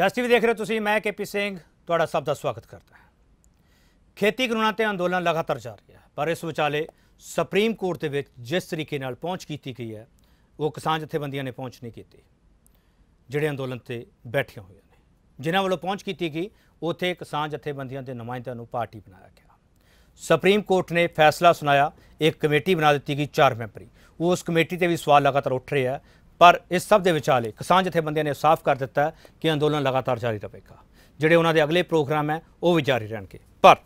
ਵੀ ਦੇਖ ਰਹੇ ਤੁਸੀਂ ਮੈਂ ਕੇਪੀ ਸਿੰਘ ਤੁਹਾਡਾ ਸਭ ਦਾ ਸਵਾਗਤ ਕਰਦਾ ਹਾਂ ਖੇਤੀ ਕਾਨੂੰਨਾਂ ਤੇ ਅੰਦੋਲਨ ਲਗਾਤਾਰ ਚੱਲ ਹੈ ਪਰ ਇਸ ਵਿਚਾਲੇ ਸੁਪਰੀਮ ਕੋਰਟ ਦੇ ਵਿੱਚ ਜਿਸ ਤਰੀਕੇ ਨਾਲ ਪਹੁੰਚ ਕੀਤੀ ਗਈ ਹੈ ਉਹ ਕਿਸਾਨ ਜਥੇਬੰਦੀਆਂ ਨੇ ਪਹੁੰਚ ਨਹੀਂ ਕੀਤੀ ਜਿਹੜੇ ਅੰਦੋਲਨ ਤੇ ਬੈਠੇ ਹੋਏ ਨੇ ਜਿਨ੍ਹਾਂ ਵੱਲੋਂ ਪਹੁੰਚ ਕੀਤੀ ਗਈ ਉਥੇ ਕਿਸਾਨ ਜਥੇਬੰਦੀਆਂ ਦੇ ਨੁਮਾਇੰਦਿਆਂ ਨੂੰ ਪਾਰਟੀ ਬਣਾਇਆ ਗਿਆ ਸੁਪਰੀਮ ਕੋਰਟ ਨੇ ਫੈਸਲਾ ਸੁਣਾਇਆ ਇੱਕ ਕਮੇਟੀ ਬਣਾ ਦਿੱਤੀ ਗਈ ਚਾਰ ਮੈਂਬਰੀ ਉਸ ਕਮੇਟੀ ਤੇ ਵੀ ਸਵਾਲ ਲਗਾਤਾਰ ਉੱਠ ਰਿਹਾ ਪਰ ਇਸ ਸਭ ਦੇ ਵਿਚਾਲੇ ਕਿਸਾਨ ਜਥੇਬੰਦੀਆਂ ਨੇ ਸਾਫ਼ ਕਰ ਦਿੱਤਾ ਕਿ ਅੰਦੋਲਨ ਲਗਾਤਾਰ ਜਾਰੀ ਰਹੇਗਾ ਜਿਹੜੇ ਉਹਨਾਂ ਦੇ ਅਗਲੇ ਪ੍ਰੋਗਰਾਮ ਹੈ ਉਹ ਵੀ ਜਾਰੀ ਰਹਿਣਗੇ ਪਰ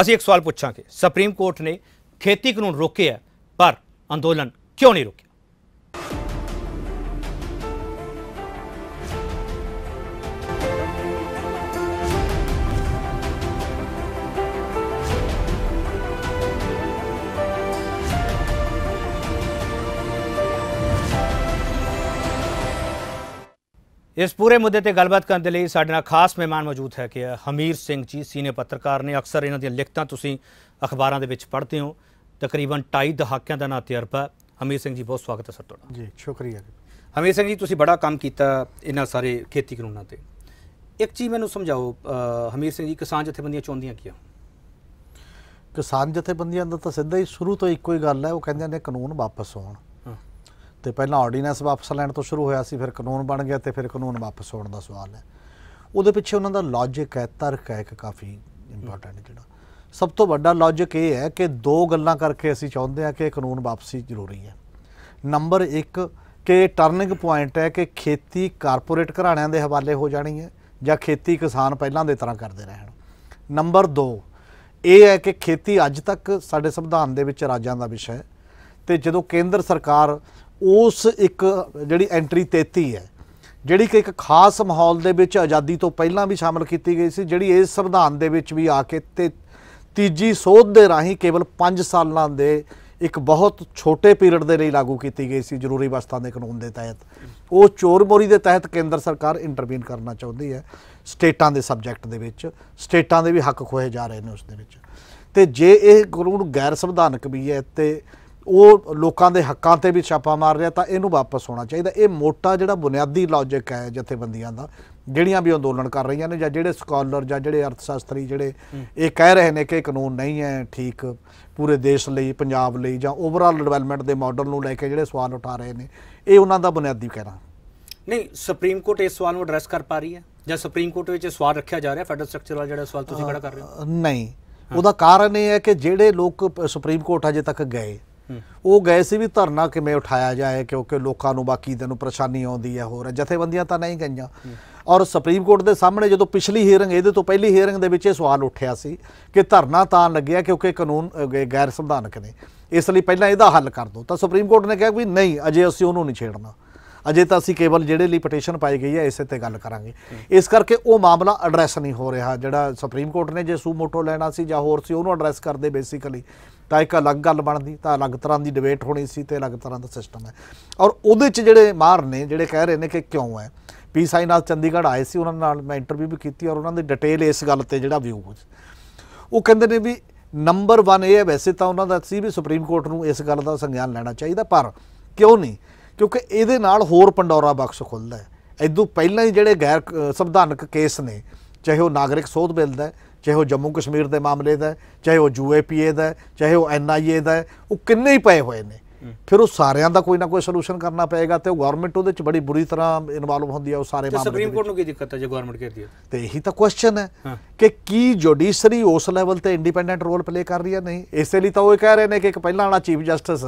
ਅਸੀਂ ਇੱਕ ਸਵਾਲ ਪੁੱਛਾਂਗੇ ਸੁਪਰੀਮ ਕੋਰਟ ਨੇ ਖੇਤੀ ਕਾਨੂੰਨ ਰੋਕੇ ਪਰ ਅੰਦੋਲਨ ਕਿਉਂ ਨਹੀਂ ਰੁਕਿਆ ਇਸ ਪੂਰੇ ਮੁੱਦੇ ਤੇ ਗੱਲਬਾਤ ਕਰਨ ਦੇ ਲਈ ਸਾਡੇ ਨਾਲ ਖਾਸ ਮਹਿਮਾਨ ਮੌਜੂਦ ਹੈ ਕਿ ਹਮੀਰ ਸਿੰਘ ਜੀ ਸੀਨੀਅਰ ਪੱਤਰਕਾਰ ਨੇ ਅਕਸਰ ਇਹਨਾਂ ਦੀਆਂ ਲਿਖਤਾਂ ਤੁਸੀਂ ਅਖਬਾਰਾਂ ਦੇ ਵਿੱਚ ਪੜ੍ਹਦੇ ਹੋ ਤਕਰੀਬਨ 2.5 ਦਹਾਕਿਆਂ ਦਾ ਨਾ ਤਜਰਬਾ ਹਮੀਰ ਸਿੰਘ ਜੀ ਬਹੁਤ ਸਵਾਗਤ ਹੈ ਸਰ ਤੁਹਾਡਾ ਜੀ ਸ਼ੁਕਰੀਆ ਹਮੀਰ ਸਿੰਘ ਜੀ ਤੁਸੀਂ ਬੜਾ ਕੰਮ ਕੀਤਾ ਇਹਨਾਂ ਸਾਰੇ ਖੇਤੀ ਕਾਨੂੰਨਾਂ ਤੇ ਇੱਕ ਚੀਜ਼ ਮੈਨੂੰ ਸਮਝਾਓ ਹਮੀਰ ਸਿੰਘ ਜੀ ਕਿਸਾਨ ਜਥੇਬੰਦੀਆਂ ਚਾਹੁੰਦੀਆਂ ਕੀ ਆ ਕਿਸਾਨ ਜਥੇਬੰਦੀਆਂ ਦਾ ਤਾਂ ਸਿੱਧਾ ਹੀ ਸ਼ੁਰੂ ਤੋਂ ਇੱਕੋ ਹੀ ਗੱਲ ਹੈ ਉਹ ਕਹਿੰਦੇ ਨੇ ਕਾਨੂੰਨ ਵਾਪਸ ਹੋਣ ਤੇ ਪਹਿਲਾਂ ਆਰਡੀਨੈਂਸ ਵਾਪਸ ਲੈਣ ਤੋਂ ਸ਼ੁਰੂ ਹੋਇਆ ਸੀ ਫਿਰ ਕਾਨੂੰਨ ਬਣ ਗਿਆ ਤੇ ਫਿਰ ਕਾਨੂੰਨ ਵਾਪਸ ਹੋਣ ਦਾ ਸਵਾਲ ਹੈ ਉਹਦੇ ਪਿੱਛੇ ਉਹਨਾਂ ਦਾ ਲੌਜੀਕ ਹੈ ਤਰਕ ਹੈ ਇੱਕ ਕਾਫੀ ਇੰਪੋਰਟੈਂਟ ਜਿਹੜਾ ਸਭ ਤੋਂ ਵੱਡਾ ਲੌਜੀਕ ਇਹ ਹੈ ਕਿ ਦੋ ਗੱਲਾਂ ਕਰਕੇ ਅਸੀਂ ਚਾਹੁੰਦੇ ਹਾਂ ਕਿ ਕਾਨੂੰਨ ਵਾਪਸੀ ਜ਼ਰੂਰੀ ਹੈ ਨੰਬਰ 1 ਕਿ ਟਰਨਿੰਗ ਪੁਆਇੰਟ ਹੈ ਕਿ ਖੇਤੀ ਕਾਰਪੋਰੇਟ ਘਰਾਣਿਆਂ ਦੇ ਹਵਾਲੇ ਹੋ ਜਾਣੀ ਹੈ ਜਾਂ ਖੇਤੀ ਕਿਸਾਨ ਪਹਿਲਾਂ ਦੇ ਤਰ੍ਹਾਂ ਕਰਦੇ ਰਹਿਣ ਨੰਬਰ 2 ਇਹ ਹੈ ਕਿ ਖੇਤੀ ਅੱਜ ਤੱਕ ਸਾਡੇ ਸੰਵਿਧਾਨ ਦੇ ਵਿੱਚ ਰਾਜਾਂ ਦਾ ਵਿਸ਼ਾ ਹੈ ਤੇ ਜਦੋਂ ਕੇਂਦਰ ਸਰਕਾਰ ਉਸ ਇੱਕ ਜਿਹੜੀ ਐਂਟਰੀ 33 ਹੈ ਜਿਹੜੀ ਕਿ ਇੱਕ ਖਾਸ ਮਾਹੌਲ ਦੇ ਵਿੱਚ ਆਜ਼ਾਦੀ ਤੋਂ ਪਹਿਲਾਂ ਵੀ ਸ਼ਾਮਲ ਕੀਤੀ ਗਈ ਸੀ ਜਿਹੜੀ ਇਸ ਸੰਵਿਧਾਨ ਦੇ ਵਿੱਚ ਵੀ ਆ ਕੇ ਤੇ ਤੀਜੀ ਸੋਧ ਦੇ ਰਾਹੀਂ ਕੇਵਲ 5 ਸਾਲਾਂ ਦੇ ਇੱਕ ਬਹੁਤ ਛੋਟੇ ਪੀਰੀਅਡ ਦੇ ਲਈ ਲਾਗੂ ਕੀਤੀ ਗਈ ਸੀ ਜ਼ਰੂਰੀ ਵਸਤਾਂ ਦੇ ਕਾਨੂੰਨ ਦੇ ਤਹਿਤ ਉਹ ਚੋਰਮੋਰੀ ਦੇ ਤਹਿਤ ਕੇਂਦਰ ਸਰਕਾਰ ਇੰਟਰਵੀਨ ਕਰਨਾ ਚਾਹੁੰਦੀ ਹੈ ਸਟੇਟਾਂ ਦੇ ਸਬਜੈਕਟ ਦੇ ਵਿੱਚ ਸਟੇਟਾਂ ਦੇ ਵੀ ਹੱਕ ਖੋਏ ਜਾ ਰਹੇ ਨੇ ਉਸ ਦੇ ਵਿੱਚ ਤੇ ਜੇ ਇਹ ਕਾਨੂੰਨ ਗੈਰ ਸੰਵਿਧਾਨਕ ਵੀ ਹੈ ਤੇ ਉਹ ਲੋਕਾਂ ਦੇ ਹੱਕਾਂ ਤੇ ਵੀ ਛਾਪਾ ਮਾਰ ਰਿਹਾ ਤਾਂ ਇਹਨੂੰ ਵਾਪਸ ਹੋਣਾ ਚਾਹੀਦਾ ਇਹ ਮੋਟਾ ਜਿਹੜਾ ਬੁਨਿਆਦੀ ਲੌਜੀਕ ਹੈ ਜਥੇਬੰਦੀਆਂ ਦਾ ਜਿਹੜੀਆਂ ਵੀ ਅੰਦੋਲਨ ਕਰ ਰਹੀਆਂ ਨੇ ਜਾਂ ਜਿਹੜੇ ਸਕਾਲਰ ਜਾਂ ਜਿਹੜੇ ਅਰਥ ਸ਼ਾਸਤਰੀ ਜਿਹੜੇ ਇਹ ਕਹਿ ਰਹੇ ਨੇ ਕਿ ਕਾਨੂੰਨ ਨਹੀਂ ਹੈ ਠੀਕ ਪੂਰੇ ਦੇਸ਼ ਲਈ ਪੰਜਾਬ ਲਈ ਜਾਂ ਓਵਰਆਲ ਡਿਵੈਲਪਮੈਂਟ ਦੇ ਮਾਡਲ ਨੂੰ ਲੈ ਕੇ ਜਿਹੜੇ ਸਵਾਲ ਉਠਾ ਰਹੇ ਨੇ ਇਹ ਉਹਨਾਂ ਦਾ ਬੁਨਿਆਦੀ ਕਹਿਣਾ ਨਹੀਂ ਸੁਪਰੀਮ ਕੋਰਟ ਇਸ ਸਵਾਲ ਨੂੰ ਐਡਰੈਸ ਕਰ ਪਾ ਰਹੀ ਹੈ ਜਾਂ ਸੁਪਰੀਮ ਕੋਰਟ ਵਿੱਚ ਸਵਾਲ ਰੱਖਿਆ ਜਾ ਰਿਹਾ ਫੈਡਰਲ ਸਟਰਕਚਰ ਵਾਲਾ ਜਿਹੜਾ ਸਵਾਲ ਤੁਸੀਂ ਖੜਾ ਕਰ ਰਹੇ ਹੋ ਨਹੀਂ ਉਹਦਾ ਕਾਰਨ ਇਹ ਹੈ ਕਿ ਜਿਹੜੇ ਲੋਕ ਸੁਪਰੀਮ ਕੋਰਟ ਅਜੇ ਤੱਕ ਗਏ ਉਹ ਗਏ ਸੀ ਵੀ ਧਰਨਾ ਕਿਵੇਂ ਉਠਾਇਆ ਜਾਏ ਕਿਉਂਕਿ ਲੋਕਾਂ ਨੂੰ ਬਾਕੀ ਦਿਨ ਨੂੰ ਪਰੇਸ਼ਾਨੀ ਆਉਂਦੀ ਹੈ ਹੋਰ ਜਥੇਬੰਦੀਆਂ ਤਾਂ ਨਹੀਂ ਗਈਆਂ ਔਰ ਸੁਪਰੀਮ ਕੋਰਟ ਦੇ ਸਾਹਮਣੇ ਜਦੋਂ ਪਿਛਲੀ ਹੀਅਰਿੰਗ ਇਹਦੇ ਤੋਂ ਪਹਿਲੀ ਹੀਅਰਿੰਗ ਦੇ ਵਿੱਚ ਇਹ ਸਵਾਲ ਉੱਠਿਆ ਸੀ ਕਿ ਧਰਨਾ ਤਾਂ ਲੱਗਿਆ ਕਿਉਂਕਿ ਕਾਨੂੰਨ ਗੈਰ ਸੰਵਿਧਾਨਕ ਨੇ ਇਸ ਲਈ ਪਹਿਲਾਂ ਇਹਦਾ ਹੱਲ ਕਰ ਦੋ ਤਾਂ ਸੁਪਰੀਮ ਕੋਰਟ ਨੇ ਕਿਹਾ ਵੀ ਨਹੀਂ ਅਜੇ ਅਸੀਂ ਉਹਨੂੰ ਨਹੀਂ ਛੇੜਨਾ ਅਜੇ ਤਾਂ ਅਸੀਂ ਕੇਵਲ ਜਿਹੜੇ ਲਈ ਪਟੀਸ਼ਨ ਪਾਈ ਗਈ ਹੈ ਇਸੇ ਤੇ ਗੱਲ ਕਰਾਂਗੇ ਇਸ ਕਰਕੇ ਉਹ ਮਾਮਲਾ ਐਡਰੈਸ ਨਹੀਂ ਹੋ ਰਿਹਾ ਜਿਹੜਾ ਸੁਪਰੀਮ ਕੋਰਟ ਨੇ ਜੇ ਸੂ ਮੋਟੋ ਲੈਣਾ ਸੀ ਜਾਂ ਹੋਰ ਸੀ ਉਹਨੂੰ ਐਡਰੈਸ ਕਰਦੇ ਬੇਸਿਕਲੀ ਤਾਂ ਇੱਕ ਅਲੱਗ ਗੱਲ ਬਣਦੀ ਤਾਂ ਅਲੱਗ ਤਰ੍ਹਾਂ ਦੀ ਡਿਬੇਟ ਹੋਣੀ ਸੀ ਤੇ ਅਲੱਗ ਤਰ੍ਹਾਂ ਦਾ ਸਿਸਟਮ ਹੈ ਔਰ ਉਹਦੇ 'ਚ ਜਿਹੜੇ ਮਾਹਰ ਨੇ ਜਿਹੜੇ ਕਹਿ ਰਹੇ ਨੇ ਕਿ ਕਿਉਂ ਹੈ ਪੀ ਸਾਈ ਨਾਲ ਚੰਡੀਗੜ੍ਹ ਆਏ ਸੀ ਉਹਨਾਂ ਨਾਲ ਮੈਂ ਇੰਟਰਵਿਊ ਵੀ ਕੀਤੀ ਔਰ ਉਹਨਾਂ ਦੀ ਡਿਟੇਲ ਇਸ ਗੱਲ ਤੇ ਜਿਹੜਾ ਵਿਊ ਉਹ ਕਹਿੰਦੇ ਨੇ ਵੀ ਨੰਬਰ 1 ਇਹ ਹੈ ਵੈਸੇ ਤਾਂ ਉਹਨਾਂ ਦਾ ਸੀ ਵੀ ਸੁਪਰੀਮ ਕੋਰਟ ਨੂੰ ਇਸ ਗੱਲ ਦਾ ਸੰਗਿਆਨ ਲੈਣਾ ਚਾਹੀਦਾ ਪਰ ਕਿਉਂ ਨਹੀਂ ਕਿਉਂਕਿ ਇਹਦੇ ਨਾਲ ਹੋਰ ਪੰਡੋਰਾ ਬਾਕਸ ਖੁੱਲਦਾ ਹੈ ਇਦੋਂ ਪਹਿਲਾਂ ਹੀ ਜਿਹੜੇ ਗੈਰ ਸੰਵਿਧਾਨਕ ਕੇਸ ਨੇ ਚਾਹੇ ਉਹ ਨਾਗਰਿਕ ਸੋਧ ਬਿੱਲ ਦਾ ਚਾਹੇ ਉਹ ਜੰਮੂ ਕਸ਼ਮੀਰ ਦੇ ਮਾਮਲੇ ਦਾ ਚਾਹੇ ਉਹ ਯੂਏਪੀਏ ਦਾ ਚਾਹੇ ਉਹ ਐਨਆਈਏ ਦਾ ਉਹ ਕਿੰਨੇ ਹੀ ਪਏ ਹੋਏ ਨੇ ਫਿਰ ਉਹ ਸਾਰਿਆਂ ਦਾ ਕੋਈ ਨਾ ਕੋਈ ਸੋਲੂਸ਼ਨ ਕਰਨਾ ਪਏਗਾ ਤੇ ਉਹ ਗਵਰਨਮੈਂਟ ਉਹਦੇ ਵਿੱਚ ਬੜੀ ਬੁਰੀ ਤਰ੍ਹਾਂ ਇਨਵੋਲਵ ਹੁੰਦੀ ਹੈ ਉਹ ਸਾਰੇ ਮਾਮਲੇ ਸੁਪਰੀਮ ਕੋਰਟ ਨੂੰ ਕੀ ਦਿੱਕਤ ਹੈ ਜੇ ਗਵਰਨਮੈਂਟ ਕਹਿੰਦੀ ਹੈ ਤੇ ਇਹੀ ਤਾਂ ਕੁਐਸਚਨ ਹੈ ਕਿ ਕੀ ਜੁਡੀਸ਼ਰੀ ਉਸ ਲੈਵਲ ਤੇ ਇੰਡੀਪੈਂਡੈਂਟ ਰੋਲ ਪਲੇ ਕਰ ਰਹੀ ਹੈ ਨਹੀਂ ਇਸੇ ਲਈ ਤਾਂ ਉਹ ਕਹਿ ਰਹੇ ਨੇ ਕਿ ਇੱਕ ਪਹਿਲਾਂ ਵਾਲਾ ਚੀਫ ਜਸਟਿਸ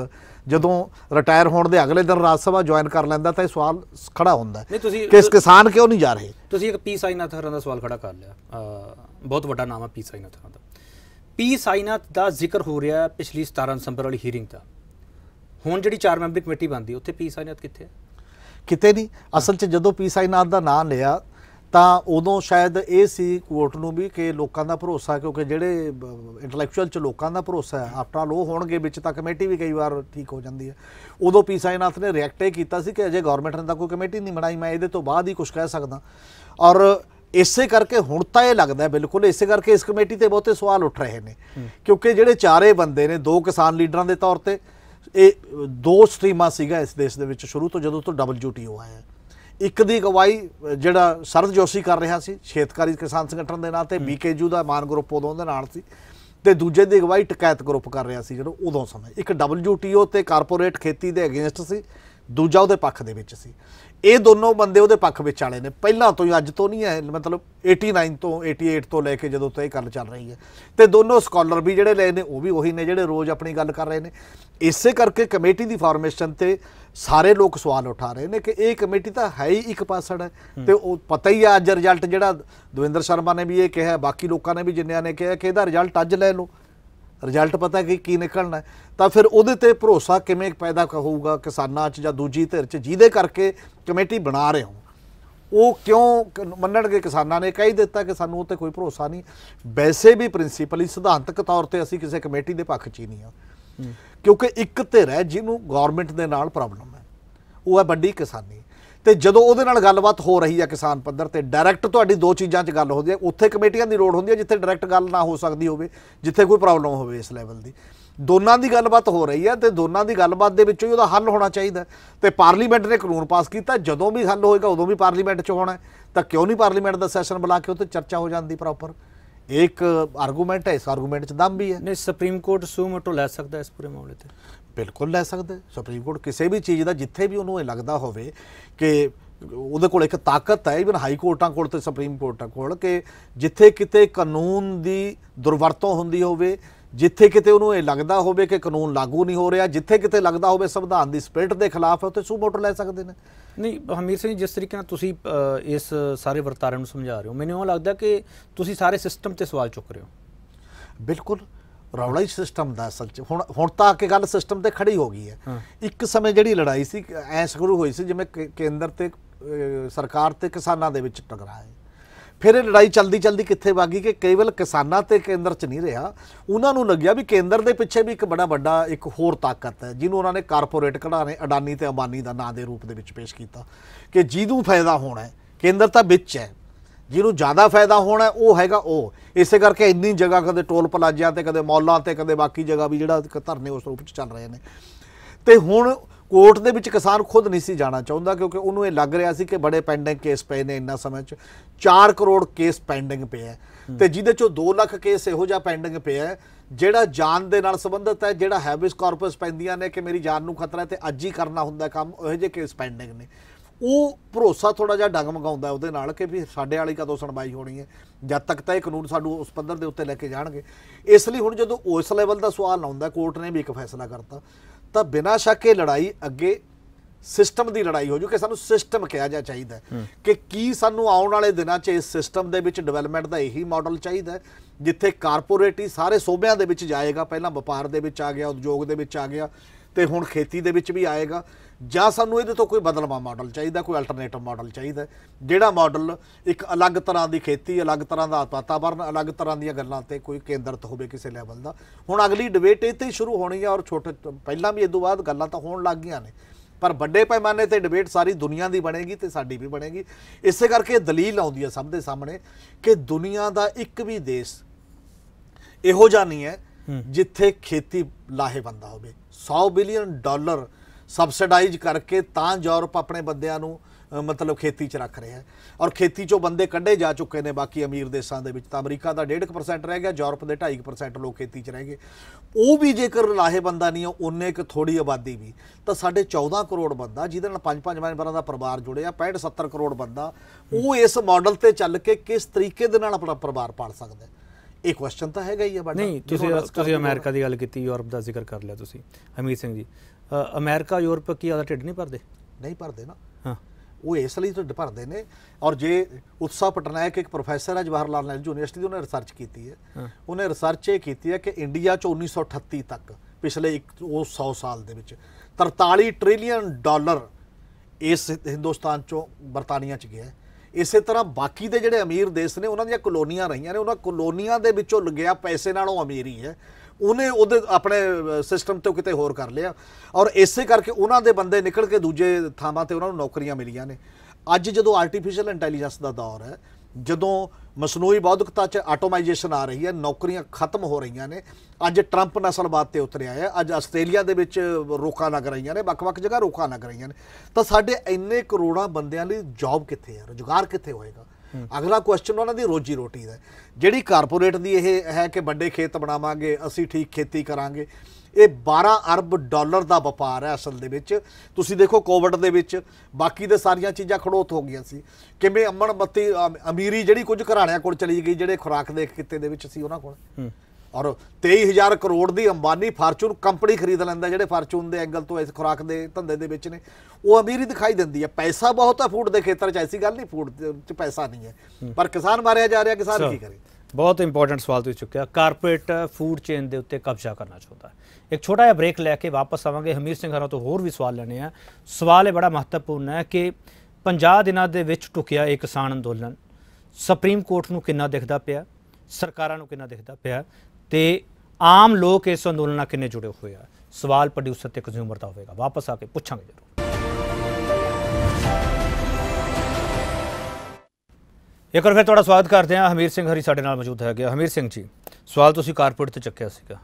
ਜਦੋਂ ਰਿਟਾਇਰ ਹੋਣ ਦੇ ਅਗਲੇ ਦਿਨ ਰਾਜ ਸਭਾ ਜੁਆਇਨ ਕਰ ਲੈਂਦਾ ਤਾਂ ਇਹ ਸਵਾਲ ਖੜਾ ਹੁੰਦਾ ਕਿ ਇਸ ਕਿਸਾਨ ਕਿਉਂ ਨਹੀਂ ਜਾ ਰਹੇ ਤੁਸੀਂ ਇੱਕ ਪੀ ਸਾਈਨਾ ਹਰਾਂ ਦਾ ਸਵਾਲ ਖੜਾ ਕਰ ਲਿਆ ਬਹੁਤ ਵੱਡਾ ਨਾਮ ਹੈ ਪੀ ਸਾਈਨਾ ਹਰਾਂ ਦਾ ਪੀ ਸਾਈਨਾ ਦਾ ਜ਼ਿਕਰ ਹੋ ਰਿਹਾ ਪਿਛਲੀ 17 ਦਸੰਬਰ ਵਾਲੀ ਹੀਰਿੰਗ ਦਾ ਹੁਣ ਜਿਹੜੀ 4 ਮੈਂਬਰੀ ਕਮੇਟੀ ਬਣਦੀ ਉੱਥੇ ਪੀ ਸਾਈਨਾਤ ਕਿੱਥੇ ਹੈ ਕਿਤੇ ਨਹੀਂ ਅਸਲ 'ਚ ਜਦੋਂ ਪੀ ਸਾਈਨਾਤ ਦਾ ਨਾਮ ਲਿਆ ਤਾਂ ਉਦੋਂ ਸ਼ਾਇਦ ਇਹ ਸੀ ਕੋਰਟ ਨੂੰ ਵੀ ਕਿ ਲੋਕਾਂ ਦਾ ਭਰੋਸਾ ਕਿਉਂਕਿ ਜਿਹੜੇ ਇੰਟੈਲੈਕਚੁਅਲ ਚ ਲੋਕਾਂ ਦਾ ਭਰੋਸਾ ਹੈ ਆਫਟਰ ਆਲ ਉਹ ਹੋਣਗੇ ਵਿੱਚ ਤਾਂ ਕਮੇਟੀ ਵੀ ਕਈ ਵਾਰ ਠੀਕ ਹੋ ਜਾਂਦੀ ਹੈ ਉਦੋਂ ਪੀ ਸਾਈਨਾਤ ਨੇ ਰਿਐਕਟ ਕੀਤਾ ਸੀ ਕਿ ਅਜੇ ਗਵਰਨਮੈਂਟ ਨੇ ਤਾਂ ਕੋਈ ਕਮੇਟੀ ਨਹੀਂ ਬਣਾਈ ਮੈਂ ਇਹਦੇ ਤੋਂ ਬਾਅਦ ਹੀ ਕੁਝ ਕਹਿ ਸਕਦਾ ਔਰ ਇਸੇ ਕਰਕੇ ਹੁਣ ਤਾਂ ਇਹ ਲੱਗਦਾ ਬਿਲਕੁਲ ਇਸੇ ਕਰਕੇ ਇਸ ਕਮੇਟੀ ਤੇ ਬਹੁਤੇ ਸਵਾਲ ਉੱਠ ਰਹੇ ਨੇ ਕਿਉਂਕਿ ਜਿਹੜੇ ਚਾਰੇ ਬੰਦੇ ਨੇ ਦੋ ਕਿਸਾਨ ਲੀਡਰਾਂ ਦੇ ਤੌਰ ਤੇ ਇਹ ਦੋ ਸਟ੍ਰੀਮਾਂ ਸੀਗਾ ਇਸ ਦੇਸ਼ ਦੇ ਵਿੱਚ ਸ਼ੁਰੂ ਤੋਂ ਜਦੋਂ ਤੋਂ ਹੋ ਆਇਆ ਇੱਕ ਦੀ ਗਵਾਈ ਜਿਹੜਾ ਸਰਦ ਜੋਸ਼ੀ ਕਰ ਰਿਹਾ ਸੀ ਖੇਤਕਾਰੀ ਕਿਸਾਨ ਸੰਗਠਨ ਦੇ ਨਾਲ ਤੇ ਬੀਕੇਯੂ ਦਾ ਮਾਨ ਗਰੁੱਪ ਉਦੋਂ ਦੇ ਨਾਲ ਸੀ ਤੇ ਦੂਜੇ ਦੀ ਗਵਾਈ ਟਕੈਤ ਗਰੁੱਪ ਕਰ ਰਿਹਾ ਸੀ ਜਦੋਂ ਉਦੋਂ ਸਮੇਂ ਇੱਕ ਡਬਲਯੂਟੀਓ ਤੇ ਕਾਰਪੋਰੇਟ ਖੇਤੀ ਦੇ ਅਗੇਂਸਟ ਸੀ ਦੂਜਾ ਉਹਦੇ ਪੱਖ ਦੇ ਵਿੱਚ ਸੀ ਇਹ ਦੋਨੋਂ ਬੰਦੇ ਉਹਦੇ ਪੱਖ ਵਿੱਚ ਆਲੇ ਨੇ ਪਹਿਲਾਂ ਤੋਂ ਹੀ ਅੱਜ ਤੋਂ ਨਹੀਂ ਹੈ ਮਤਲਬ 89 ਤੋਂ 88 ਤੋਂ ਲੈ ਕੇ ਜਦੋਂ ਤੋਂ ਇਹ ਗੱਲ ਚੱਲ ਰਹੀ ਹੈ ਤੇ ਦੋਨੋਂ ਸਕਾਲਰ ਵੀ ਜਿਹੜੇ ਲਏ ਨੇ ਉਹ ਵੀ ਉਹੀ ਨੇ ਜਿਹੜੇ ਰੋਜ਼ ਆਪਣੀ ਗੱਲ ਕਰ ਰਹੇ ਨੇ ਇਸੇ ਕਰਕੇ ਕਮੇਟੀ ਦੀ ਫਾਰਮੇਸ਼ਨ ਤੇ ਸਾਰੇ ਲੋਕ ਸਵਾਲ ਉਠਾ ਰਹੇ ਨੇ ਕਿ ਇਹ ਕਮੇਟੀ ਤਾਂ ਹੈ ਹੀ ਇੱਕ ਪਾਸੜ ਹੈ ਤੇ ਉਹ ਪਤਾ ਹੀ ਆ ਅੱਜ ਰਿਜ਼ਲਟ ਜਿਹੜਾ ਦਵਿੰਦਰ ਸ਼ਰਮਾ ਨੇ ਵੀ ਇਹ ਕਿਹਾ ਬਾਕੀ ਲੋਕਾਂ ਨੇ ਵੀ ਜਿੰਨਿਆਂ ਨੇ ਕਿਹਾ ਕਿ ਇਹਦਾ ਰਿਜ਼ਲਟ ਅੱਜ ਲੈ ਲਓ ਰਿਜ਼ਲਟ ਪਤਾ ਕਿ ਕੀ ਨਿਕਲਣਾ ਤਾਂ ਫਿਰ ਉਹਦੇ ਤੇ ਭਰੋਸਾ ਕਿਵੇਂ ਪੈਦਾ ਹੋਊਗਾ ਕਿਸਾਨਾਂ 'ਚ ਜਾਂ ਦੂਜੀ ਧਿਰ 'ਚ ਜਿਹਦੇ ਕਰਕੇ ਕਮੇਟੀ ਬਣਾ ਰਹੇ ਹੋ ਉਹ ਕਿਉਂ ਮੰਨਣਗੇ ਕਿਸਾਨਾਂ ਨੇ ਕਹਿ ਦਿੱਤਾ ਕਿ ਸਾਨੂੰ ਉੱਤੇ ਕੋਈ ਭਰੋਸਾ ਨਹੀਂ ਵੈਸੇ ਵੀ ਪ੍ਰਿੰਸੀਪਲੀ ਸਿਧਾਂਤਕ ਤੌਰ ਤੇ ਅਸੀਂ ਕਿਸੇ ਕਮੇਟੀ ਦੇ ਪੱਖ 'ਚ ਹੀ ਨਹੀਂ ਆ ਕਿਉਂਕਿ ਇੱਕ ਧਿਰ ਹੈ ਜਿਹਨੂੰ ਗਵਰਨਮੈਂਟ ਦੇ ਨਾਲ ਪ੍ਰੋਬਲਮ ਹੈ ਉਹ ਹੈ ਵੱਡੀ ਕਿਸਾਨੀ ਤੇ ਜਦੋਂ ਉਹਦੇ ਨਾਲ ਗੱਲਬਾਤ ਹੋ ਰਹੀ ਹੈ ਕਿਸਾਨ ਪੱਧਰ ਤੇ ਡਾਇਰੈਕਟ ਤੁਹਾਡੀ ਦੋ ਚੀਜ਼ਾਂ 'ਚ ਗੱਲ ਹੁੰਦੀ ਹੈ ਉੱਥੇ ਕਮੇਟੀਆਂ ਦੀ ਲੋੜ ਹੁੰਦੀ ਹੈ ਜਿੱਥੇ ਡਾਇਰੈਕਟ ਗੱਲ ਨਾ ਹੋ ਸਕਦੀ ਹੋਵੇ ਜਿੱਥੇ ਕੋਈ ਪ੍ਰੋਬਲਮ ਹੋਵੇ ਇਸ ਲੈਵਲ ਦੀ ਦੋਨਾਂ ਦੀ ਗੱਲਬਾਤ ਹੋ ਰਹੀ ਹੈ ਤੇ ਦੋਨਾਂ ਦੀ ਗੱਲਬਾਤ ਦੇ ਵਿੱਚੋਂ ਹੀ ਉਹਦਾ ਹੱਲ ਹੋਣਾ ਚਾਹੀਦਾ ਤੇ ਪਾਰਲੀਮੈਂਟ ਨੇ ਕਾਨੂੰਨ ਪਾਸ ਕੀਤਾ ਜਦੋਂ ਵੀ ਹੱਲ ਹੋਏਗਾ ਉਦੋਂ ਵੀ ਪਾਰਲੀਮੈਂਟ 'ਚ ਹੋਣਾ ਤਾਂ ਕਿਉਂ ਨਹੀਂ ਪਾਰਲੀਮੈਂਟ ਦਾ ਸੈਸ਼ਨ ਬੁਲਾ ਕੇ ਉੱਤੇ ਚਰਚਾ ਹੋ ਜਾਂਦੀ ਪ੍ਰੋਪਰ ਇੱਕ ਆਰਗੂਮੈਂਟ ਹੈ ਇਸ ਆਰਗੂਮੈਂਟ 'ਚ ਦਮ ਵੀ ਹੈ ਨਹੀਂ ਸੁਪਰੀਮ ਕੋਰਟ ਸੂਮਟੋ ਲੈ ਸਕਦਾ ਇਸ ਪੂਰੇ ਮਾਮਲੇ ਤੇ ਬਿਲਕੁਲ ਲੈ ਸਕਦਾ ਸੁਪਰੀਮ ਕੋਰਟ ਕਿਸੇ ਵੀ ਚੀਜ਼ ਦਾ ਜਿੱਥੇ ਵੀ ਉਹਨੂੰ ਇਹ ਲੱਗਦਾ ਹੋਵੇ ਕਿ ਉਹਦੇ ਕੋਲ ਇੱਕ ਤਾਕਤ ਹੈ ਇਵਨ ਹਾਈ ਕੋਰਟਾਂ ਕੋਲ ਤੇ ਸੁਪਰੀਮ ਕੋਰਟਾਂ ਕੋਲ ਕਿ ਜਿੱਥੇ ਕਿਤੇ ਕਾਨੂੰਨ ਦੀ ਦੁਰਵਰਤੋਂ ਹੁੰਦੀ ਹੋਵੇ ਜਿੱਥੇ ਕਿਤੇ ਉਹਨੂੰ ਇਹ ਲੱਗਦਾ ਹੋਵੇ ਕਿ ਕਾਨੂੰਨ ਲਾਗੂ ਨਹੀਂ ਹੋ ਰਿਹਾ ਜਿੱਥੇ ਕਿਤੇ ਲੱਗਦਾ ਹੋਵੇ ਸੰਵਿਧਾਨ ਦੀ ਸਪਿਰਟ ਦੇ ਖਿਲਾਫ ਹੈ ਉੱਥੇ ਸੂ ਮੋਟਰ ਲੈ ਸਕਦੇ ਨੇ ਨਹੀਂ ਹਮੀਰ ਸਿੰਘ ਜਿਸ ਤਰੀਕੇ ਨਾਲ ਤੁਸੀਂ ਇਸ ਸਾਰੇ ਵਰਤਾਰੇ ਨੂੰ ਸਮਝਾ ਰਹੇ ਹੋ ਮੈਨੂੰ ਉਹ ਲੱਗਦਾ ਕਿ ਤੁਸੀਂ ਸਾਰੇ ਸਿਸਟਮ ਤੇ ਸਵਾਲ ਚੁੱਕ ਰਹੇ ਹੋ ਬਿਲਕੁਲ ਰੌਲਾ ਹੀ ਸਿਸਟਮ ਦਾ ਅਸਲ 'ਚ ਹੁਣ ਹੁਣ ਤਾਂ ਆ ਕੇ ਗੱਲ ਸਿਸਟਮ ਤੇ ਖੜੀ ਹੋ ਗਈ ਹੈ ਇੱਕ ਸਮੇਂ ਜਿਹੜੀ ਲੜਾਈ ਸੀ ਐ ਸ਼ੁਰੂ ਹੋਈ ਸੀ ਜਿਵੇਂ ਕੇਂਦਰ ਤੇ ਸਰਕਾਰ ਤੇ ਕਿਸਾਨਾਂ ਦੇ ਵਿੱਚ ਟਕਰਾਏ ਫਿਰ ਇਹ ਲੜਾਈ ਚਲਦੀ ਚਲਦੀ ਕਿੱਥੇ ਵਾਗੀ ਕਿ ਕੇਵਲ ਕਿਸਾਨਾਂ ਤੇ ਕੇਂਦਰ 'ਚ ਨਹੀਂ ਰਿਹਾ ਉਹਨਾਂ ਨੂੰ ਲੱਗਿਆ ਵੀ ਕੇਂਦਰ ਦੇ ਪਿੱਛੇ ਵੀ ਇੱਕ ਬੜਾ ਵੱਡਾ ਇੱਕ ਹੋਰ ਤਾਕਤ ਹੈ ਜਿਹਨੂੰ ਉਹਨਾਂ ਨੇ ਕਾਰਪੋਰੇਟ ਘੜਾਣੇ ਅਡਾਨੀ ਤੇ ਅਬਾਨੀ ਦਾ ਨਾਂ ਦੇ ਰੂਪ ਦੇ ਵਿੱਚ ਪੇਸ਼ ਕੀਤਾ ਕਿ ਜਿਹਦੂ ਫਾਇਦਾ ਹੋਣਾ ਹੈ ਕੇਂਦਰ ਤਾਂ ਵਿੱਚ ਹੈ ਜਿਹਨੂੰ ਜ਼ਿਆਦਾ ਫਾਇਦਾ ਹੋਣਾ ਉਹ ਹੈਗਾ ਉਹ ਇਸੇ ਕਰਕੇ ਇੰਨੀ ਜਗ੍ਹਾ ਕਦੇ ਟੋਲ ਪਲਾਜ਼ਿਆਂ ਤੇ ਕਦੇ ਮੌਲਾਂ ਤੇ ਕਦੇ ਬਾਕੀ ਜਗ੍ਹਾ ਵੀ ਜਿਹੜਾ ਧਰਨੇ ਉਸ ਰੂਪ ਚ ਚੱਲ ਰਹੇ ਨੇ ਤੇ ਹੁਣ ਕੋਰਟ ਦੇ ਵਿੱਚ ਕਿਸਾਨ ਖੁਦ ਨਹੀਂ ਸੀ ਜਾਣਾ ਚਾਹੁੰਦਾ ਕਿਉਂਕਿ ਉਹਨੂੰ ਇਹ ਲੱਗ ਰਿਹਾ ਸੀ ਕਿ ਬੜੇ ਪੈਂਡਿੰਗ ਕੇਸ ਪਏ ਨੇ ਇੰਨਾ ਸਮੇਂ 'ਚ 4 ਕਰੋੜ ਕੇਸ ਪੈਂਡਿੰਗ ਪਏ ਆ ਤੇ ਜਿਹਦੇ ਚੋਂ 2 ਲੱਖ ਕੇਸ ਇਹੋ ਜਿਹਾ ਪੈਂਡਿੰਗ ਪਏ ਐ ਜਿਹੜਾ ਜਾਨ ਦੇ ਨਾਲ ਸੰਬੰਧਿਤ ਹੈ ਜਿਹੜਾ ਹੈਵਿਸ ਕਾਰਪਸ ਪੈਂਦੀਆਂ ਨੇ ਕਿ ਮੇਰੀ ਜਾਨ ਨੂੰ ਖਤਰਾ ਹੈ ਤੇ ਅੱਜ ਹੀ ਕਰਨਾ ਹੁੰਦਾ ਕੰਮ ਉਹ ਜਿਹੇ ਕੇਸ ਪੈਂਡਿੰਗ ਨੇ ਉਹ ਭਰੋਸਾ ਥੋੜਾ ਜਿਹਾ ਡੰਗ ਮਗਾਉਂਦਾ ਉਹਦੇ ਨਾਲ ਕਿ ਵੀ ਸਾਡੇ ਵਾਲੀ ਕਦੋਂ ਸੁਣਵਾਈ ਹੋਣੀ ਹੈ ਜਦ ਤੱਕ ਤਾਂ ਇਹ ਕਾਨੂੰਨ ਸਾਨੂੰ ਉਸ ਪੱਧਰ ਦੇ ਉੱਤੇ ਲੈ ਕੇ ਜਾਣਗੇ ਇਸ ਲਈ ਹੁਣ ਜਦੋਂ ਉਸ ਲੈਵਲ ਦਾ ਸਵਾਲ ਆਉਂਦਾ ਕੋਰਟ ਨੇ ਵੀ ਇੱਕ ਫੈਸਲਾ ਕਰਤਾ ਤਾਂ ਬਿਨਾਂ ਸ਼ੱਕ ਇਹ ਲੜਾਈ ਅੱਗੇ ਸਿਸਟਮ ਦੀ ਲੜਾਈ ਹੋ ਜੂ ਕਿ ਸਾਨੂੰ ਸਿਸਟਮ ਕਿਹਾ ਜਾ ਚਾਹੀਦਾ ਕਿ ਕੀ ਸਾਨੂੰ ਆਉਣ ਵਾਲੇ ਦਿਨਾਂ 'ਚ ਇਸ ਸਿਸਟਮ ਦੇ ਵਿੱਚ ਡਿਵੈਲਪਮੈਂਟ ਦਾ ਇਹੀ ਮਾਡਲ ਚਾਹੀਦਾ ਜਿੱਥੇ ਕਾਰਪੋਰੇਟ ਹੀ ਸਾਰੇ ਸੋਭਿਆਂ ਦੇ ਵਿੱਚ ਜਾਏਗਾ ਪਹਿਲਾਂ ਵਪਾਰ ਦੇ ਵਿੱਚ ਆ ਗਿਆ ਉਦਯੋਗ ਦੇ ਵਿੱਚ ਆ ਗਿਆ ਤੇ ਹੁਣ ਖੇਤੀ ਦੇ ਵਿੱਚ ਵੀ ਆਏਗਾ ਜਾਂ ਸਾਨੂੰ ਇਹਦੇ ਤੋਂ ਕੋਈ ਬਦਲਵਾ ਮਾਡਲ ਚਾਹੀਦਾ ਕੋਈ ਅਲਟਰਨੇਟਿਵ ਮਾਡਲ ਚਾਹੀਦਾ ਜਿਹੜਾ ਮਾਡਲ ਇੱਕ ਅਲੱਗ ਤਰ੍ਹਾਂ ਦੀ ਖੇਤੀ ਅਲੱਗ ਤਰ੍ਹਾਂ ਦਾ ਵਾਤਾਵਰਨ ਅਲੱਗ ਤਰ੍ਹਾਂ ਦੀਆਂ ਗੱਲਾਂ ਤੇ ਕੋਈ ਕੇਂਦਰਤ ਹੋਵੇ ਕਿਸੇ ਲੈਵਲ ਦਾ ਹੁਣ ਅਗਲੀ ਡਿਬੇਟ ਇੱਥੇ ਹੀ ਸ਼ੁਰੂ ਹੋਣੀ ਹੈ ਔਰ ਛੋਟੇ ਪਹਿਲਾਂ ਵੀ ਇਸ ਤੋਂ ਬਾਅਦ ਗੱਲਾਂ ਤਾਂ ਹੋਣ ਲੱਗ ਗਈਆਂ ਨੇ ਪਰ ਵੱਡੇ ਪੈਮਾਨੇ ਤੇ ਡਿਬੇਟ ਸਾਰੀ ਦੁਨੀਆ ਦੀ ਬਣੇਗੀ ਤੇ ਸਾਡੀ ਵੀ ਬਣੇਗੀ ਇਸੇ ਕਰਕੇ ਦਲੀਲ ਆਉਂਦੀ ਹੈ ਸਭ ਦੇ ਸਾਹਮਣੇ ਕਿ ਦੁਨੀਆ ਦਾ ਇੱਕ ਵੀ ਦੇਸ਼ ਇਹੋ ਜਾਨੀ ਹੈ ਜਿੱਥੇ ਖੇਤੀ ਲਾਹੇਵੰਦਾ ਹੋਵੇ 100 ਬਿਲੀਅਨ ਡਾਲਰ ਸਬਸਿਡਾਈਜ਼ ਕਰਕੇ ਤਾਂ ਯੂਰਪ ਆਪਣੇ ਬੰਦਿਆਂ ਨੂੰ ਮਤਲਬ ਖੇਤੀ 'ਚ ਰੱਖ ਰਿਹਾ ਔਰ ਖੇਤੀ 'ਚੋਂ ਬੰਦੇ ਕੱਢੇ ਜਾ ਚੁੱਕੇ ਨੇ ਬਾਕੀ ਅਮੀਰ ਦੇਸ਼ਾਂ ਦੇ ਵਿੱਚ ਤਾਂ ਅਮਰੀਕਾ ਦਾ 1.5% ਰਹਿ ਗਿਆ ਯੂਰਪ ਦੇ 2.5% ਲੋਕ ਖੇਤੀ 'ਚ ਰਹਿ ਗਏ ਉਹ ਵੀ ਜੇਕਰ ਲਾਹੇ ਬੰਦਾ ਨਹੀਂ ਉਹਨੇ ਇੱਕ ਥੋੜੀ ਆਬਾਦੀ ਵੀ ਤਾਂ ਸਾਡੇ 14 ਕਰੋੜ ਬੰਦਾ ਜਿਹਦੇ ਨਾਲ 5-5 ਮੈਂਬਰਾਂ ਦਾ ਪਰਿਵਾਰ ਜੁੜਿਆ 65-70 ਕਰੋੜ ਬੰਦਾ ਉਹ ਇਸ ਮਾਡਲ ਤੇ ਚੱਲ ਕੇ ਕਿਸ ਤਰੀਕੇ ਦੇ ਨਾਲ ਆਪਣਾ ਪਰਿਵਾਰ ਪਾਲ ਸਕਦਾ ਇਹ ਕੁਐਸਚਨ ਤਾਂ ਹੈਗਾ ਹੀ ਆ ਬੜਾ ਨਹੀਂ ਤੁਸੀਂ ਤੁਸੀਂ ਅਮਰੀਕਾ ਦੀ ਗੱਲ ਕੀਤੀ ਯੂਰਪ ਦਾ ਜ਼ਿਕਰ ਕਰ ਲਿਆ ਤੁਸੀਂ ਹਮੀਦ ਸਿੰਘ ਜੀ ਅਮਰੀਕਾ ਯੂਰਪ ਕੀ ਆਦਾ ਢਿੱਡ ਨਹੀਂ ਭਰਦੇ ਨਹੀਂ ਭਰਦੇ ਨਾ ਹਾਂ ਉਹ ਇਸ ਲਈ ਢਿੱਡ ਭਰਦੇ ਨੇ ਔਰ ਜੇ ਉਤਸਾ ਪਟਨਾਇਕ ਇੱਕ ਪ੍ਰੋਫੈਸਰ ਹੈ ਜਵਾਹਰ ਲਾਲ ਨਹਿਰੂ ਯੂਨੀਵਰਸਿਟੀ ਦੀ ਉਹਨੇ ਰਿਸਰਚ ਕੀਤੀ ਹੈ ਉਹਨੇ ਰਿਸਰਚ ਇਹ ਕੀਤੀ ਹੈ ਕਿ ਇੰਡੀਆ ਚ 1938 ਤੱਕ ਪਿਛਲੇ ਇੱਕ ਉਹ 100 ਸਾਲ ਦੇ ਵਿੱਚ 43 ਟ੍ਰਿਲੀਅਨ ਡਾਲਰ ਇਸ ਹਿੰਦੁਸਤਾਨ ਚੋਂ ਬਰਤਾਨੀਆ ਚ ਗਿਆ ਇਸੇ ਤਰ੍ਹਾਂ ਬਾਕੀ ਦੇ ਜਿਹੜੇ ਅਮੀਰ ਦੇਸ਼ ਨੇ ਉਹਨਾਂ ਦੀਆਂ ਕਲੋਨੀਆਂ ਰਹੀਆਂ ਨੇ ਉਹਨਾਂ ਕਲੋਨੀਆਂ ਦੇ ਵਿੱਚੋਂ ਲੱਗਿਆ ਪੈਸੇ ਨਾਲੋਂ ਅਮੀਰੀ ਹੈ ਉਹਨੇ ਉਹਦੇ ਆਪਣੇ ਸਿਸਟਮ ਤੋਂ ਕਿਤੇ ਹੋਰ ਕਰ ਲਿਆ ਔਰ ਇਸੇ ਕਰਕੇ ਉਹਨਾਂ ਦੇ ਬੰਦੇ ਨਿਕਲ ਕੇ ਦੂਜੇ ਥਾਵਾਂ ਤੇ ਉਹਨਾਂ ਨੂੰ ਨੌਕਰੀਆਂ ਮਿਲੀਆਂ ਨੇ ਅੱਜ ਜਦੋਂ ਆਰਟੀਫੀਸ਼ੀਅਲ ਇੰਟੈਲੀਜੈਂਸ ਦਾ ਦੌਰ ਹੈ ਜਦੋਂ ਮਸਨੂਈ ਬੌਧਿਕਤਾ 'ਚ ਆਟੋਮਾਈਜੇਸ਼ਨ ਆ ਰਹੀ ਹੈ ਨੌਕਰੀਆਂ ਖਤਮ ਹੋ ਰਹੀਆਂ ਨੇ ਅੱਜ ਟਰੰਪ ਨਸਲਵਾਦ ਤੇ ਉਤਰਿਆ ਹੈ ਅੱਜ ਆਸਟ੍ਰੇਲੀਆ ਦੇ ਵਿੱਚ ਰੋਕਾਂ ਲੱਗ ਰਹੀਆਂ ਨੇ ਵੱਖ-ਵੱਖ ਜਗ੍ਹਾ ਰੋਕਾਂ ਲੱਗ ਰਹੀਆਂ ਨੇ ਤਾਂ ਸਾਡੇ ਇੰਨੇ ਕਰੋੜਾਂ ਬੰਦਿਆਂ ਲਈ ਜੌਬ ਕਿੱਥੇ ਹੈ ਰੋਜ਼ਗਾਰ ਕਿੱਥੇ ਹੋਏਗਾ ਅਗਲਾ ਕੁਐਸਚਨ ਉਹਨਾਂ ਦੀ ਰੋਜੀ ਰੋਟੀ ਦਾ ਜਿਹੜੀ ਕਾਰਪੋਰੇਟ ਦੀ ਇਹ ਹੈ ਕਿ ਵੱਡੇ ਖੇਤ ਬਣਾਵਾਂਗੇ ਅਸੀਂ ਠੀਕ ਖੇਤੀ ਕਰਾਂਗੇ ਇਹ 12 ਅਰਬ ਡਾਲਰ ਦਾ ਵਪਾਰ ਹੈ ਅਸਲ ਦੇ ਵਿੱਚ ਤੁਸੀਂ ਦੇਖੋ ਕੋਵਿਡ ਦੇ ਵਿੱਚ ਬਾਕੀ ਦੇ ਸਾਰੀਆਂ ਚੀਜ਼ਾਂ ਖੜੋਤ ਹੋ ਗਈਆਂ ਸੀ ਕਿਵੇਂ ਅਮਨ ਮੱਤੀ ਅਮੀਰੀ ਜਿਹੜੀ ਕੁਝ ਘਰਾਣਿਆਂ ਕੋਲ ਚਲੀ ਗਈ ਜਿਹੜੇ ਖੁਰਾਕ ਦੇ ਕਿਤੇ ਦੇ ਵਿੱਚ ਸੀ ਉਹਨਾਂ ਕੋਲ ਔਰ 23000 ਕਰੋੜ ਦੀ ਅੰਬਾਨੀ ਫਾਰਚੂਨ ਕੰਪਨੀ ਖਰੀਦ ਲੈਂਦਾ ਜਿਹੜੇ ਫਾਰਚੂਨ ਦੇ ਐਂਗਲ ਤੋਂ ਇਸ ਖੁਰਾਕ ਦੇ ਧੰਦੇ ਦੇ ਵਿੱਚ ਨੇ ਉਹ ਅਮੀਰੀ ਦਿਖਾਈ ਦਿੰਦੀ ਹੈ ਪੈਸਾ ਬਹੁਤ ਹੈ ਫੂਡ ਦੇ ਖੇਤਰ 'ਚ ਐਸੀ ਗੱਲ ਨਹੀਂ ਫੂਡ 'ਚ ਪੈਸਾ ਨਹੀਂ ਹੈ ਪਰ ਕਿਸਾਨ ਮਾਰਿਆ ਜਾ ਰਿਹਾ ਕਿਸਾਨ ਕੀ ਕਰੇ ਬਹੁਤ ਇੰਪੋਰਟੈਂਟ ਸਵਾਲ ਤੁਸੀਂ ਚੁੱਕਿਆ ਕਾਰਪੋਰੇਟ ਫੂਡ ਚੇਨ ਦੇ ਉੱਤੇ ਕਬਜ਼ਾ ਕਰਨਾ ਚਾਹੁੰਦਾ ਹੈ ਇੱਕ ਛੋਟਾ ਜਿਹਾ ਬ੍ਰੇਕ ਲੈ ਕੇ ਵਾਪਸ ਆਵਾਂਗੇ ਹਮੀਰ ਸਿੰਘ ਹਰਾਂ ਤੋਂ ਹੋਰ ਵੀ ਸਵਾਲ ਲੈਣੇ ਆ ਸਵਾਲ ਇਹ ਬੜਾ ਮਹੱਤਵਪੂਰਨ ਹੈ ਕਿ 50 ਦਿਨਾਂ ਦੇ ਵਿੱਚ ਟੁਕਿਆ ਇਹ ਕਿਸਾਨ ਅੰਦੋਲਨ ਸੁਪਰੀਮ ਕੋਰਟ ਨੂੰ ਕਿੰਨਾ ਦਿਖਦਾ ਪਿਆ ਸਰਕਾਰਾਂ ਨੂੰ ਕਿੰਨਾ ਦਿਖਦਾ ਪਿਆ ਤੇ ਆਮ ਲੋਕ ਇਸ ਅੰਦੋਲਨ ਨਾਲ ਕਿੰਨੇ ਜੁੜੇ ਹੋਏ ਆ ਸਵਾਲ ਪ੍ਰੋਡਿਊਸਰ ਤੇ ਕੰਜ਼ਿਊਮਰ ਦਾ ਹੋਵੇਗਾ ਵਾਪਸ ਆ ਕੇ ਪੁੱਛਾਂਗੇ ਜਰੂਰ ਇੱਕ ਵਾਰ ਫਿਰ ਤੁਹਾਡਾ ਸਵਾਗਤ ਕਰਦੇ ਹਾਂ ਹਮੀਰ ਸਿੰਘ ਹਰੀ ਸਾਡੇ ਨਾਲ ਮੌਜੂਦ ਹੈਗੇ ਹਮੀਰ ਸਿੰਘ ਜੀ ਸਵਾਲ ਤੁਸੀਂ ਕਾਰਪੋਰੇਟ ਤੇ ਚੱਕਿਆ ਸੀਗਾ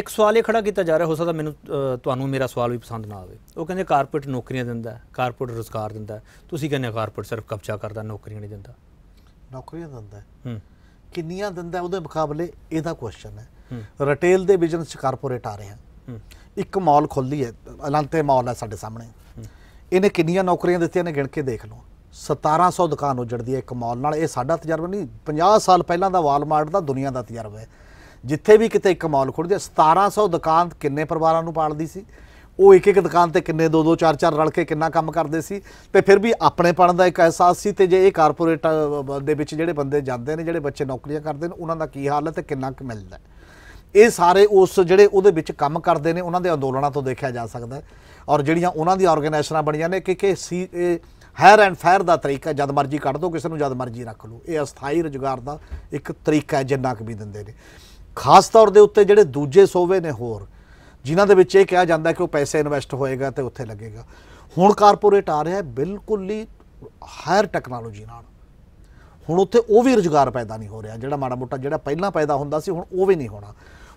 ਇੱਕ ਸਵਾਲ ਇਹ ਖੜਾ ਕੀਤਾ ਜਾ ਰਿਹਾ ਹੋ ਸਕਦਾ ਮੈਨੂੰ ਤੁਹਾਨੂੰ ਮੇਰਾ ਸਵਾਲ ਵੀ ਪਸੰਦ ਨਾ ਆਵੇ ਉਹ ਕਹਿੰਦੇ ਕਾਰਪੋਰੇਟ ਨੌਕਰੀਆਂ ਦਿੰਦਾ ਕਾਰਪੋਰੇਟ ਰੋਜ਼ਗਾਰ ਦਿੰਦਾ ਤੁਸੀਂ ਕਹਿੰਦੇ ਕਾਰਪੋਰੇਟ ਸਿਰਫ ਕਬਜ਼ਾ ਕਰਦਾ ਨੌਕਰੀਆਂ ਨਹੀਂ ਦਿੰਦਾ ਨੌਕਰੀਆਂ ਦਿੰਦਾ ਹੂੰ ਕਿੰਨੀਆਂ ਦਿੰਦਾ ਉਹਦੇ ਮੁਕਾਬਲੇ ਇਹਦਾ ਕੁਐਸਚਨ ਹੈ ਰਿਟੇਲ ਦੇ ਬਿਜ਼ਨਸ ਚ ਕਾਰਪੋਰੇਟ ਆ ਰਹੇ ਹਨ ਇੱਕ ਮਾਲ ਖੋਲੀ ਹੈ ਅਲੰਤੇ ਮਾਲ ਹੈ ਸਾਡੇ ਸਾਹਮਣੇ ਇਹਨੇ ਕਿੰਨੀਆਂ ਨੌਕਰੀਆਂ ਦਿੱਤੀਆਂ ਨੇ ਗਿਣ ਕੇ ਦੇਖ ਲਓ 1700 ਦੁਕਾਨ ਉਜੜਦੀ ਹੈ ਇੱਕ ਮਾਲ ਨਾਲ ਇਹ ਸਾਡਾ ਤਜਰਬਾ ਨਹੀਂ 50 ਸਾਲ ਪਹਿਲਾਂ ਦਾ ਵਾਲਮਾਰਟ ਦਾ ਦੁਨੀਆ ਦਾ ਤਜਰਬਾ ਹੈ ਜਿੱਥੇ ਵੀ ਕਿਤੇ ਇੱਕ ਮਾਲ ਖੁੱਲਦੀ ਹੈ 1700 ਦੁਕਾਨ ਕਿੰਨੇ ਪਰਿਵਾਰਾਂ ਨੂੰ ਪਾਲਦੀ ਸੀ ਉਹ ਇੱਕ ਇੱਕ ਦੁਕਾਨ ਤੇ ਕਿੰਨੇ ਦੋ ਦੋ ਚਾਰ ਚਾਰ ਰਲ ਕੇ ਕਿੰਨਾ ਕੰਮ ਕਰਦੇ ਸੀ ਤੇ ਫਿਰ ਵੀ ਆਪਣੇ ਪਣ ਦਾ ਇੱਕ ਅਹਿਸਾਸ ਸੀ ਤੇ ਜੇ ਇਹ ਕਾਰਪੋਰੇਟ ਦੇ ਵਿੱਚ ਜਿਹੜੇ ਬੰਦੇ ਜਾਂਦੇ ਨੇ ਜਿਹੜੇ ਬੱਚੇ ਨੌਕਰੀਆਂ ਕਰਦੇ ਨੇ ਉਹਨਾਂ ਦਾ ਕੀ ਹਾਲ ਹੈ ਤੇ ਕਿੰਨਾ ਕੁ ਮਿਲਦਾ ਇਹ ਸਾਰੇ ਉਸ ਜਿਹੜੇ ਉਹਦੇ ਵਿੱਚ ਕੰਮ ਕਰਦੇ ਨੇ ਉਹਨਾਂ ਦੇ ਅੰਦੋਲਨਾਂ ਤੋਂ ਦੇਖਿਆ ਜਾ ਸਕਦਾ ਔਰ ਜਿਹੜੀਆਂ ਉਹਨਾਂ ਦੀ ਆਰਗੇਨਾਈਜੇਸ਼ਨਾਂ ਬਣੀਆਂ ਨੇ ਕਿ ਕਿ ਸੀ ਹੈਰ ਐਂਡ ਫਾਇਰ ਦਾ ਤਰੀਕਾ ਜਦ ਮਰਜੀ ਕੱਢ ਦੋ ਕਿਸੇ ਨੂੰ ਜਦ ਮਰਜੀ ਰੱਖ ਲਓ ਇਹ ਅਸਥਾਈ ਰੁਜ਼ਗਾਰ ਦਾ ਇੱਕ ਤਰੀਕਾ ਹੈ ਜਿੰਨਾ ਕੁ ਵੀ ਦਿੰਦੇ ਨੇ ਖਾਸ ਤੌਰ ਦੇ ਉੱਤੇ ਜਿਹੜੇ ਦੂਜੇ ਸੋਵੇ ਨੇ ਹੋਰ ਜਿਨ੍ਹਾਂ ਦੇ ਵਿੱਚ ਇਹ ਕਿਹਾ ਜਾਂਦਾ ਕਿ ਉਹ ਪੈਸੇ ਇਨਵੈਸਟ ਹੋਏਗਾ ਤੇ ਉੱਥੇ ਲੱਗੇਗਾ ਹੁਣ ਕਾਰਪੋਰੇਟ ਆ ਰਿਹਾ ਹੈ ਬਿਲਕੁਲ ਹੀ ਹਾਇਰ ਟੈਕਨੋਲੋਜੀ ਨਾਲ ਹੁਣ ਉੱਥੇ ਉਹ ਵੀ ਰੁਜ਼ਗਾਰ ਪੈਦਾ ਨਹੀਂ ਹੋ ਰਿਹਾ ਜਿਹੜਾ ਮਾੜਾ ਮੋਟਾ ਜਿਹੜਾ ਪਹਿਲਾਂ ਪੈਦਾ ਹੁੰਦਾ ਸੀ ਹੁਣ ਉਹ ਵੀ ਨਹੀਂ ਹੋਣਾ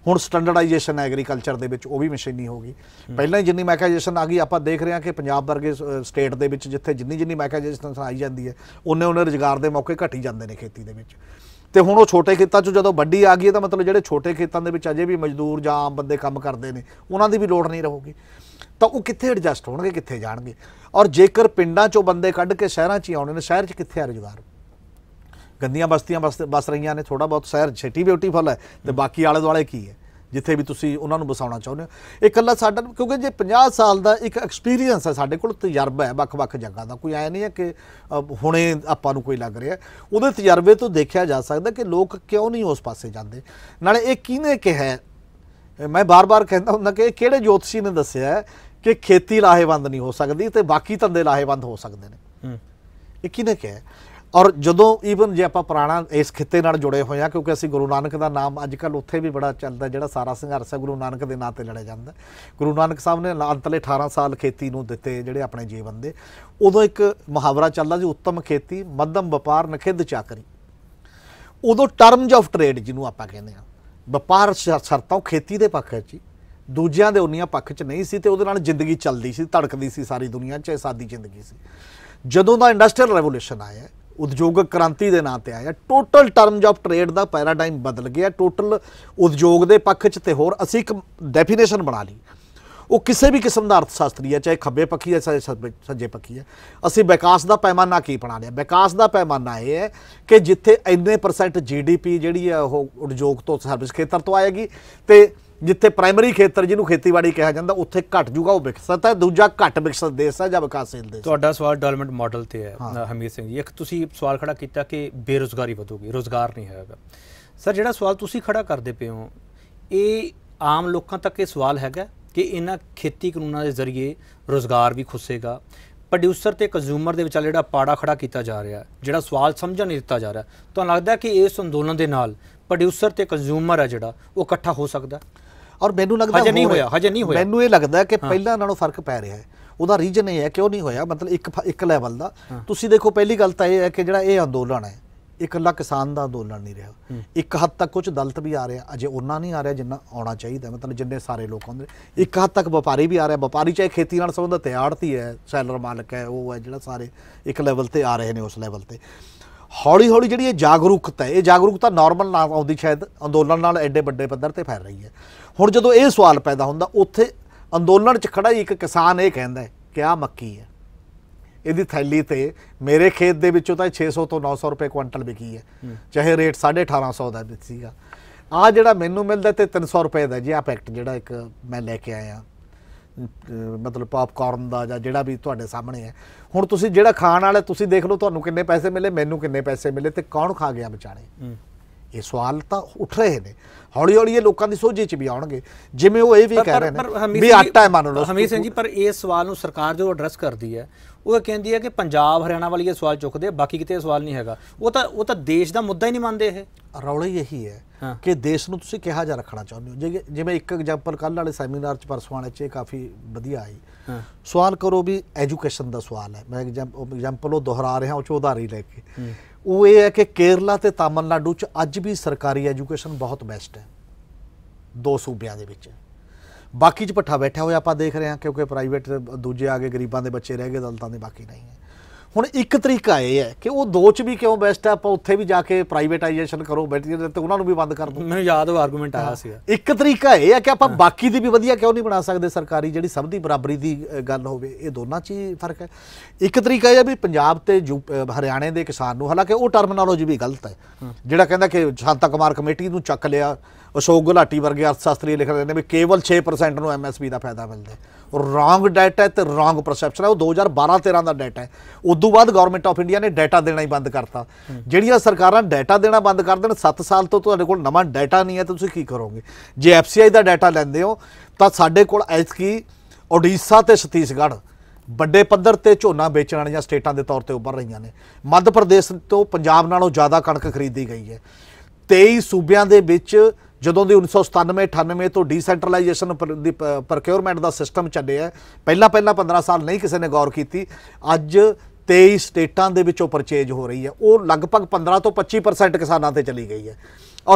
ਹੁਣ ਸਟੈਂਡਰਡਾਈਜੇਸ਼ਨ ਐਗਰੀਕਲਚਰ ਦੇ ਵਿੱਚ ਉਹ ਵੀ ਮਸ਼ੀਨੀ ਹੋ ਗਈ ਪਹਿਲਾਂ ਜਿੰਨੀ ਮੈਕਾਈਜੇਸ਼ਨ ਆ ਗਈ ਆਪਾਂ ਦੇਖ ਰਹੇ ਹਾਂ ਕਿ ਪੰਜਾਬ ਵਰਗੇ ਸਟੇਟ ਦੇ ਵਿੱਚ ਜਿੱਥੇ ਜਿੰਨੀ ਜਿੰਨੀ ਮੈਕਾਈਜੇਸ਼ਨ ਆਈ ਜਾਂਦੀ ਹੈ ਉਹਨੇ ਉਹਨੇ ਰੁਜ਼ਗਾਰ ਦੇ ਮੌਕੇ ਘਟੀ ਜਾਂਦੇ ਨੇ ਖੇਤੀ ਦੇ ਵਿੱਚ ਤੇ ਹੁਣ ਉਹ ਛੋਟੇ ਖੇਤਾਂ 'ਚ ਜਦੋਂ ਵੱਡੀ ਆ ਗਈ ਤਾਂ ਮਤਲਬ ਜਿਹੜੇ ਛੋਟੇ ਖੇਤਾਂ ਦੇ ਵਿੱਚ ਅਜੇ ਵੀ ਮਜ਼ਦੂਰ ਜਾਂ ਆਮ ਬੰਦੇ ਕੰਮ ਕਰਦੇ ਨੇ ਉਹਨਾਂ ਦੀ ਵੀ ਲੋੜ ਨਹੀਂ ਰਹੂਗੀ ਤਾਂ ਉਹ ਕਿੱਥੇ ਐਡਜਸਟ ਹੋਣਗੇ ਕਿੱਥੇ ਜਾਣਗੇ ਔਰ ਜੇਕਰ ਪਿੰਡਾਂ 'ਚੋਂ ਬੰਦੇ ਕੱਢ ਕੇ ਸ਼ਹਿਰਾਂ 'ਚ ਹੀ ਆਉਣੇ ਨੇ ਸ਼ਹਿਰ 'ਚ ਕਿੱਥੇ ਆ ਰੁਜ਼ਗਾਰ ਗੰਦੀਆਂ ਬਸਤੀਆਂ ਬਸ ਰਹੀਆਂ ਨੇ ਥੋੜਾ ਬਹੁਤ ਸ਼ਹਿਰ ਛੇਟੀ ਬਿਊਟੀਫੁਲ ਹੈ ਤੇ ਬਾਕੀ ਆਲੇ ਦੁਆਲੇ ਕੀ ਹੈ ਜਿੱਥੇ ਵੀ ਤੁਸੀਂ ਉਹਨਾਂ ਨੂੰ ਬਸਾਉਣਾ ਚਾਹੁੰਦੇ ਹੋ ਇਹ ਇਕੱਲਾ ਸਾਡਾ ਕਿਉਂਕਿ ਜੇ 50 ਸਾਲ ਦਾ ਇੱਕ ਐਕਸਪੀਰੀਅੰਸ ਹੈ ਸਾਡੇ ਕੋਲ ਤਜਰਬਾ ਹੈ ਵੱਖ-ਵੱਖ ਜਗ੍ਹਾ ਦਾ ਕੋਈ ਆਇਆ ਨਹੀਂ ਹੈ ਕਿ ਹੁਣੇ ਆਪਾਂ ਨੂੰ ਕੋਈ ਲੱਗ ਰਿਹਾ ਉਹਦੇ ਤਜਰਬੇ ਤੋਂ ਦੇਖਿਆ ਜਾ ਸਕਦਾ ਕਿ ਲੋਕ ਕਿਉਂ ਨਹੀਂ ਉਸ ਪਾਸੇ ਜਾਂਦੇ ਨਾਲੇ ਇਹ ਕਿਹਨੇ ਕਿਹਾ ਮੈਂ ਬਾਰ-ਬਾਰ ਕਹਿੰਦਾ ਹੁੰਦਾ ਕਿ ਕਿਹੜੇ ਜੋਤਸ਼ੀ ਨੇ ਦੱਸਿਆ ਕਿ ਖੇਤੀ ਲਾਹੇਵੰਦ ਨਹੀਂ ਹੋ ਸਕਦੀ ਤੇ ਬਾਕੀ ਧੰਦੇ ਲਾਹੇਵੰਦ ਹੋ ਸਕਦੇ ਨੇ ਇਹ ਕਿਹਨੇ ਕਿਹਾ ਔਰ ਜਦੋਂ ਈਵਨ ਜੇ ਆਪਾਂ ਪੁਰਾਣਾ ਇਸ ਖਿੱਤੇ ਨਾਲ ਜੁੜੇ ਹੋਏ ਆ ਕਿਉਂਕਿ ਅਸੀਂ ਗੁਰੂ ਨਾਨਕ ਦਾ ਨਾਮ ਅੱਜ ਕੱਲ ਉੱਥੇ ਵੀ ਬੜਾ ਚੱਲਦਾ ਜਿਹੜਾ ਸਾਰਾ ਸੰਘਰਸ਼ ਹੈ ਗੁਰੂ ਨਾਨਕ ਦੇ ਨਾਂ ਤੇ ਲੜਿਆ ਜਾਂਦਾ ਗੁਰੂ ਨਾਨਕ ਸਾਹਿਬ ਨੇ ਅੰਤਲੇ 18 ਸਾਲ ਖੇਤੀ ਨੂੰ ਦਿੱਤੇ ਜਿਹੜੇ ਆਪਣੇ ਜੀਵਨ ਦੇ ਉਦੋਂ ਇੱਕ ਮੁਹਾਵਰਾ ਚੱਲਦਾ ਸੀ ਉੱਤਮ ਖੇਤੀ ਮੱਧਮ ਵਪਾਰ ਨਖਿੱਧ ਚਾਕਰੀ ਉਦੋਂ ਟਰਮਸ ਆਫ ਟ੍ਰੇਡ ਜਿਹਨੂੰ ਆਪਾਂ ਕਹਿੰਦੇ ਆ ਵਪਾਰ ਸ਼ਰਤਾਂ ਖੇਤੀ ਦੇ ਪੱਖ 'ਚ ਦੂਜਿਆਂ ਦੇ ਉਨੀਆਂ ਪੱਖ 'ਚ ਨਹੀਂ ਸੀ ਤੇ ਉਹਦੇ ਨਾਲ ਜ਼ਿੰਦਗੀ ਚੱਲਦੀ ਸੀ ਧੜਕਦੀ ਸੀ ਸਾਰੀ ਦੁਨੀਆ 'ਚ ਸਾਦੀ ਜ਼ਿੰਦਗੀ ਸੀ ਜਦੋਂ ਦਾ ਇੰਡਸਟਰੀਅਲ ਰੈਵੋਲੂਸ਼ਨ ਆਇਆ ਉਦਯੋਗਿਕ ਕ੍ਰਾਂਤੀ ਦੇ ਨਾਂ ਤੇ ਆਇਆ ਟੋਟਲ ਟਰਮਸ ਆਫ ਟ੍ਰੇਡ ਦਾ ਪੈਰਾਡਾਈਮ ਬਦਲ ਗਿਆ ਟੋਟਲ ਉਦਯੋਗ ਦੇ ਪੱਖ 'ਚ ਤੇ ਹੋਰ ਅਸੀਂ ਇੱਕ ਡੈਫੀਨੇਸ਼ਨ ਬਣਾ ਲਈ ਉਹ ਕਿਸੇ ਵੀ ਕਿਸਮ ਦਾ ਅਰਥ ਸ਼ਾਸਤਰੀ ਹੈ ਚਾਹੇ ਖੱਬੇ ਪੱਖੀ ਹੈ ਚਾਹੇ ਸੱਜੇ ਪੱਖੀ ਹੈ ਅਸੀਂ ਵਿਕਾਸ ਦਾ ਪੈਮਾਨਾ ਕੀ ਬਣਾ ਲਿਆ ਵਿਕਾਸ ਦਾ ਪੈਮਾਨਾ ਇਹ ਹੈ ਕਿ ਜਿੱਥੇ ਇੰਨੇ ਪਰਸੈਂਟ ਜੀਡੀਪੀ ਜਿਹੜੀ ਹੈ ਉਹ ਉਦਯੋਗ ਤੋਂ ਸਰਵਿਸ ਖੇਤਰ ਤੋਂ ਆਏਗੀ ਤੇ ਜਿੱਥੇ ਪ੍ਰਾਇਮਰੀ ਖੇਤਰ ਜਿਹਨੂੰ ਖੇਤੀਬਾੜੀ ਕਿਹਾ ਜਾਂਦਾ ਉੱਥੇ ਘਟ ਜੂਗਾ ਉਹ ਵਿਕਸਤ ਹੈ ਦੂਜਾ ਘਟ ਵਿਕਸਤ ਦੇਸ਼ ਹੈ ਜਾਂ ਵਿਕਾਸਸ਼ੀਲ ਦੇਸ਼ ਤੁਹਾਡਾ ਸਵਾਲ ਡਵੈਲਪਮੈਂਟ ਮਾਡਲ ਤੇ ਹੈ ਹਮੀਰ ਸਿੰਘ ਇੱਕ ਤੁਸੀਂ ਸਵਾਲ ਖੜਾ ਕੀਤਾ ਕਿ ਬੇਰੋਜ਼ਗਾਰੀ ਵਧੂਗੀ ਰੋਜ਼ਗਾਰ ਨਹੀਂ ਹੋਏਗਾ ਸਰ ਜਿਹੜਾ ਸਵਾਲ ਤੁਸੀਂ ਖੜਾ ਕਰਦੇ ਪਏ ਹੋ ਇਹ ਆਮ ਲੋਕਾਂ ਤੱਕ ਇਹ ਸਵਾਲ ਹੈਗਾ ਕਿ ਇਹਨਾਂ ਖੇਤੀ ਕਾਨੂੰਨਾਂ ਦੇ ਜ਼ਰੀਏ ਰੋਜ਼ਗਾਰ ਵੀ ਖੁੱਸੇਗਾ ਪ੍ਰੋਡਿਊਸਰ ਤੇ ਕੰਜ਼ੂਮਰ ਦੇ ਵਿਚਾਲੇ ਜਿਹੜਾ ਪਾੜਾ ਖੜਾ ਕੀਤਾ ਜਾ ਰਿਹਾ ਜਿਹੜਾ ਸਵਾਲ ਸਮਝਣ ਨਹੀਂ ਦਿੱਤਾ ਜਾ ਰਿਹਾ ਤੁਹਾਨੂੰ ਲੱਗਦਾ ਕਿ ਇਸ ਅੰਦੋਲਨ ਦੇ ਨਾਲ ਪ੍ਰੋਡਿਊਸਰ ਤੇ ਕੰਜ਼ੂਮਰ ਆ ਜਿਹੜਾ ਉਹ ਇਕੱਠਾ ਹੋ ਸਕਦਾ ਔਰ ਮੈਨੂੰ ਲੱਗਦਾ ਹਜੇ ਨਹੀਂ ਹੋਇਆ ਹਜੇ ਨਹੀਂ ਹੋਇਆ ਮੈਨੂੰ ਇਹ ਲੱਗਦਾ ਕਿ ਪਹਿਲਾਂ ਨਾਲੋਂ ਫਰਕ ਪੈ ਰਿਹਾ ਹੈ ਉਹਦਾ ਰੀਜਨ ਇਹ ਹੈ ਕਿ ਉਹ ਨਹੀਂ ਹੋਇਆ ਮਤਲਬ ਇੱਕ ਇੱਕ ਲੈਵਲ ਦਾ ਤੁਸੀਂ ਦੇਖੋ ਪਹਿਲੀ ਗੱਲ ਤਾਂ ਇਹ ਹੈ ਕਿ ਜਿਹੜਾ ਇਹ ਅੰਦੋਲਨ ਹੈ ਇਕੱਲਾ ਕਿਸਾਨ ਦਾ ਅੰਦੋਲਨ ਨਹੀਂ ਰਿਹਾ ਇੱਕ ਹੱਦ ਤੱਕ ਕੁਝ ਦਲਤ ਵੀ ਆ ਰਿਹਾ ਅਜੇ ਉਹਨਾਂ ਨਹੀਂ ਆ ਰਿਹਾ ਜਿੰਨਾ ਆਉਣਾ ਚਾਹੀਦਾ ਮਤਲਬ ਜਿੰਨੇ ਸਾਰੇ ਲੋਕ ਆਉਂਦੇ ਇੱਕ ਹੱਦ ਤੱਕ ਵਪਾਰੀ ਵੀ ਆ ਰਿਹਾ ਵਪਾਰੀ ਚਾਹੇ ਖੇਤੀ ਨਾਲ ਸੰਬੰਧਤ ਹੈ ਆੜਤੀ ਹੈ ਸੈਲਰ ਮਾਲਕ ਹੈ ਉਹ ਹੈ ਜਿਹੜਾ ਸਾਰੇ ਇੱਕ ਲੈਵਲ ਤੇ ਆ ਰਹੇ ਨੇ ਉਸ ਲੈਵਲ ਤੇ ਹੌਲੀ ਹੌਲੀ ਜਿਹੜੀ ਇਹ ਜਾਗਰੂਕਤਾ ਹੈ ਇਹ ਜਾਗਰੂਕਤਾ ਨਾਰਮਲ ਨਾ ਆਉਂਦੀ ਸ਼ਾਇਦ ਅੰਦੋਲਨ ਨਾਲ ਐਡੇ ਵੱਡੇ ਪੱਧਰ ਤੇ ਫੈਲ ਰਹੀ ਹੈ ਹੁਣ ਜਦੋਂ ਇਹ ਸਵਾਲ ਪੈਦਾ ਹੁੰਦਾ ਉੱਥੇ ਅੰਦੋਲਨ 'ਚ ਖੜਾ ਇੱਕ ਕਿਸਾਨ ਇਹ ਕਹਿੰਦਾ ਕਿ ਆ ਮੱਕੀ ਹੈ ਇਹਦੀ ਥੈਲੀ ਤੇ ਮੇਰੇ ਖੇਤ ਦੇ ਵਿੱਚੋਂ ਤਾਂ 600 ਤੋਂ 900 ਰੁਪਏ ਕੁਇੰਟਲ ਵਿਕੀ ਹੈ ਚਾਹੇ ਰੇਟ 1850 ਦਾ ਸੀਗਾ ਆ ਜਿਹੜਾ ਮੈਨੂੰ ਮਿਲਦਾ ਤੇ 300 ਰੁਪਏ ਦਾ ਜੀ ਆ ਪੈਕਟ ਜਿਹੜਾ ਇੱਕ ਮੈਂ ਲੈ ਕੇ ਆਇਆ ਮਤਲਬ ਪਾਪਕਾਰਨ ਦਾ ਜਾਂ ਜਿਹੜਾ ਵੀ ਤੁਹਾਡੇ ਸਾਹਮਣੇ ਹੈ ਹੁਣ ਤੁਸੀਂ ਜਿਹੜਾ ਖਾਣ ਵਾਲੇ ਤੁਸੀਂ ਦੇਖ ਲਓ ਤੁਹਾਨੂੰ ਕਿੰਨੇ ਪੈਸੇ ਮਿਲੇ ਮੈਨੂੰ ਕਿੰਨੇ ਪੈਸੇ ਮਿਲੇ ਤੇ ਕੌਣ ਖਾ ਗਿਆ ਵਿਚਾਰੇ ਇਹ ਸਵਾਲ ਤਾਂ ਉੱਠ ਰਹੇ ਨੇ ਹੌਲੀ ਹੌਲੀ ਇਹ ਲੋਕਾਂ ਦੀ ਸੋਝੇ 'ਚ ਵੀ ਆਉਣਗੇ ਜਿਵੇਂ ਉਹ ਇਹ ਵੀ ਕਹਿ ਰਹੇ ਨੇ ਵੀ ਆਟਾ ਹੈ ਮੰਨ ਲਓ ਹਮੀ ਸਿੰਘ ਜੀ ਪਰ ਇਹ ਸਵਾਲ ਨੂੰ ਸਰਕਾਰ ਜੋ ਐਡਰੈਸ ਕਰਦੀ ਹੈ ਉਹ ਕਹਿੰਦੀ ਹੈ ਕਿ ਪੰਜਾਬ ਹਰਿਆਣਾ ਵਾਲੀ ਇਹ ਸਵਾਲ ਚੁੱਕਦੇ ਬਾਕੀ ਕਿਤੇ ਇਹ ਸਵਾਲ ਨਹੀਂ ਹੈਗਾ ਉਹ ਤਾਂ ਉਹ ਤਾਂ ਦੇਸ਼ ਦਾ ਮੁੱਦਾ ਹੀ ਨਹੀਂ ਮੰਨਦੇ ਇਹ ਰੌਲਾ ਇਹੀ ਹੈ ਕਿ ਦੇਸ਼ ਨੂੰ ਤੁਸੀਂ ਕਿਹਾ ਜਾ ਰੱਖਣਾ ਚਾਹੁੰਦੇ ਹੋ ਜਿਵੇਂ ਇੱਕ ਐਗਜ਼ਾਮਪਲ ਕੱਲ ਵਾਲੇ ਸੈਮੀਨਾਰ 'ਚ ਪਰਸੋਂ ਵਾਲੇ 'ਚ ਕਾਫੀ ਵਧੀਆ ਆਈ ਸਵਾਲ ਕਰੋ ਵੀ ਐਜੂਕੇਸ਼ਨ ਦਾ ਸਵਾਲ ਹੈ ਮੈਂ ਐਗਜ਼ਾਮਪਲ ਉਹ ਦੁਹਰਾ ਰਿਹਾ ਉਹ ਉਧਾਰੀ ਲੈ ਕੇ ਉਹ ਇਹ ਹੈ ਕਿ ਕੇਰਲਾ ਤੇ ਤਾਮਿਲਨਾਡੂ ਚ ਅੱਜ ਵੀ ਸਰਕਾਰੀ ਐਜੂਕੇਸ਼ਨ ਬਹੁਤ ਬੈਸਟ ਹੈ ਦੋ ਸੂਬਿਆਂ ਦੇ ਵਿੱਚ ਬਾਕੀ ਚ ਪੱਠਾ ਬੈਠਾ ਹੋਇਆ ਆਪਾਂ ਦੇਖ ਰਹੇ ਹਾਂ ਕਿਉਂਕਿ ਪ੍ਰਾਈਵੇਟ ਦੂਜੇ ਆ ਗਏ ਗਰੀਬਾਂ ਦੇ ਬੱਚੇ ਰਹਿ ਗਏ ਦਲਤਾਂ ਦੇ ਬਾਕੀ ਨਹੀਂ ਹੈ ਹੁਣ ਇੱਕ ਤਰੀਕਾ ਇਹ ਹੈ ਕਿ ਉਹ ਦੋ ਚ ਵੀ ਕਿਉਂ ਬੈਸਟ ਆ ਆਪਾਂ ਉੱਥੇ ਵੀ ਜਾ ਕੇ ਪ੍ਰਾਈਵੇਟਾਈਜੇਸ਼ਨ ਕਰੋ ਬੈਟਰੀਆਂ ਤੇ ਉਹਨਾਂ ਨੂੰ ਵੀ ਬੰਦ ਕਰ ਦੋ ਮੈਨੂੰ ਯਾਦ ਉਹ ਆਰਗੂਮੈਂਟ ਆਇਆ ਸੀ ਇੱਕ ਤਰੀਕਾ ਇਹ ਹੈ ਕਿ ਆਪਾਂ ਬਾਕੀ ਦੀ ਵੀ ਵਧੀਆ ਕਿਉਂ ਨਹੀਂ ਬਣਾ ਸਕਦੇ ਸਰਕਾਰੀ ਜਿਹੜੀ ਸਭ ਦੀ ਬਰਾਬਰੀ ਦੀ ਗੱਲ ਹੋਵੇ ਇਹ ਦੋਨਾਂ 'ਚ ਹੀ ਫਰਕ ਹੈ ਇੱਕ ਤਰੀਕਾ ਇਹ ਹੈ ਵੀ ਪੰਜਾਬ ਤੇ ਹਰਿਆਣੇ ਦੇ ਕਿਸਾਨ ਨੂੰ ਹਾਲਾਂਕਿ ਉਹ ਟਰਮੀਨੋਲੋਜੀ ਵੀ ਗਲਤ ਹੈ ਜਿਹੜਾ ਕਹਿੰਦਾ ਕਿ ਸ਼ਾਂਤਾ ਕੁਮਾਰ ਕਮੇਟੀ ਨੂੰ ਚੱਕ ਲਿਆ ਅਸ਼ੋਕ ਗੁਲਾਟੀ ਵਰਗੇ ਅਰਥਸ਼ਾਸਤਰੀ ਲਿਖਦੇ ਲਿਖ ਰਹੇ ਨੇ ਵੀ ਕੇਵਲ 6% ਨੂੰ ਐਮਐਸਪੀ ਦਾ ਫਾਇਦਾ ਮਿਲਦਾ ਹੈ ਰੋਂਗ ਡਾਟਾ ਤੇ ਰੋਂਗ ਪਰਸੈਪਸ਼ਨ ਹੈ ਉਹ 2012-13 ਦਾ ਡਾਟਾ ਹੈ ਉਸ ਤੋਂ ਬਾਅਦ ਗਵਰਨਮੈਂਟ ਆਫ ਇੰਡੀਆ ਨੇ ਡਾਟਾ ਦੇਣਾ ਹੀ ਬੰਦ ਕਰਤਾ ਜਿਹੜੀਆਂ ਸਰਕਾਰਾਂ ਡਾਟਾ ਦੇਣਾ ਬੰਦ ਕਰ ਦੇਣ 7 ਸਾਲ ਤੋਂ ਤੁਹਾਡੇ ਕੋਲ ਨਵਾਂ ਡਾਟਾ ਨਹੀਂ ਹੈ ਤਾਂ ਤੁਸੀਂ ਕੀ ਕਰੋਗੇ ਜੇ ਐਫਸੀਆਈ ਦਾ ਡਾਟਾ ਲੈਂਦੇ ਹੋ ਤਾਂ ਸਾਡੇ ਕੋਲ ਐਸ ਕੀ ਓਡੀਸ਼ਾ ਤੇ ਛਤੀਸਗੜ੍ਹ ਵੱਡੇ ਪੱਧਰ ਤੇ ਝੋਨਾ ਵੇਚਣ ਵਾਲੀਆਂ ਸਟੇਟਾਂ ਦੇ ਤੌਰ ਤੇ ਉੱਭਰ ਰਹੀਆਂ ਨੇ ਮੱਧ ਪ੍ਰਦੇਸ਼ ਤੋਂ ਪੰਜਾਬ ਨਾਲੋਂ ਜ਼ਿਆਦਾ ਕਣਕ ਖਰੀਦੀ ਗਈ ਹੈ 23 ਸੂਬਿਆਂ ਦੇ ਵਿੱਚ ਜਦੋਂ ਦੀ 1997-98 ਤੋਂ ਡੀਸੈਂਟਰਲਾਈਜੇਸ਼ਨ ਦੀ ਪ੍ਰੋਕਿਉਰਮੈਂਟ ਦਾ ਸਿਸਟਮ ਚੱਲਿਆ ਪਹਿਲਾਂ ਪਹਿਲਾਂ 15 ਸਾਲ ਨਹੀਂ ਕਿਸੇ ਨੇ ਗੌਰ ਕੀਤੀ ਅੱਜ 23 ਸਟੇਟਾਂ ਦੇ ਵਿੱਚੋਂ ਪਰਚੇਜ ਹੋ ਰਹੀ ਹੈ ਉਹ ਲਗਭਗ 15 ਤੋਂ 25% ਕਿਸਾਨਾਂ ਤੇ ਚਲੀ ਗਈ ਹੈ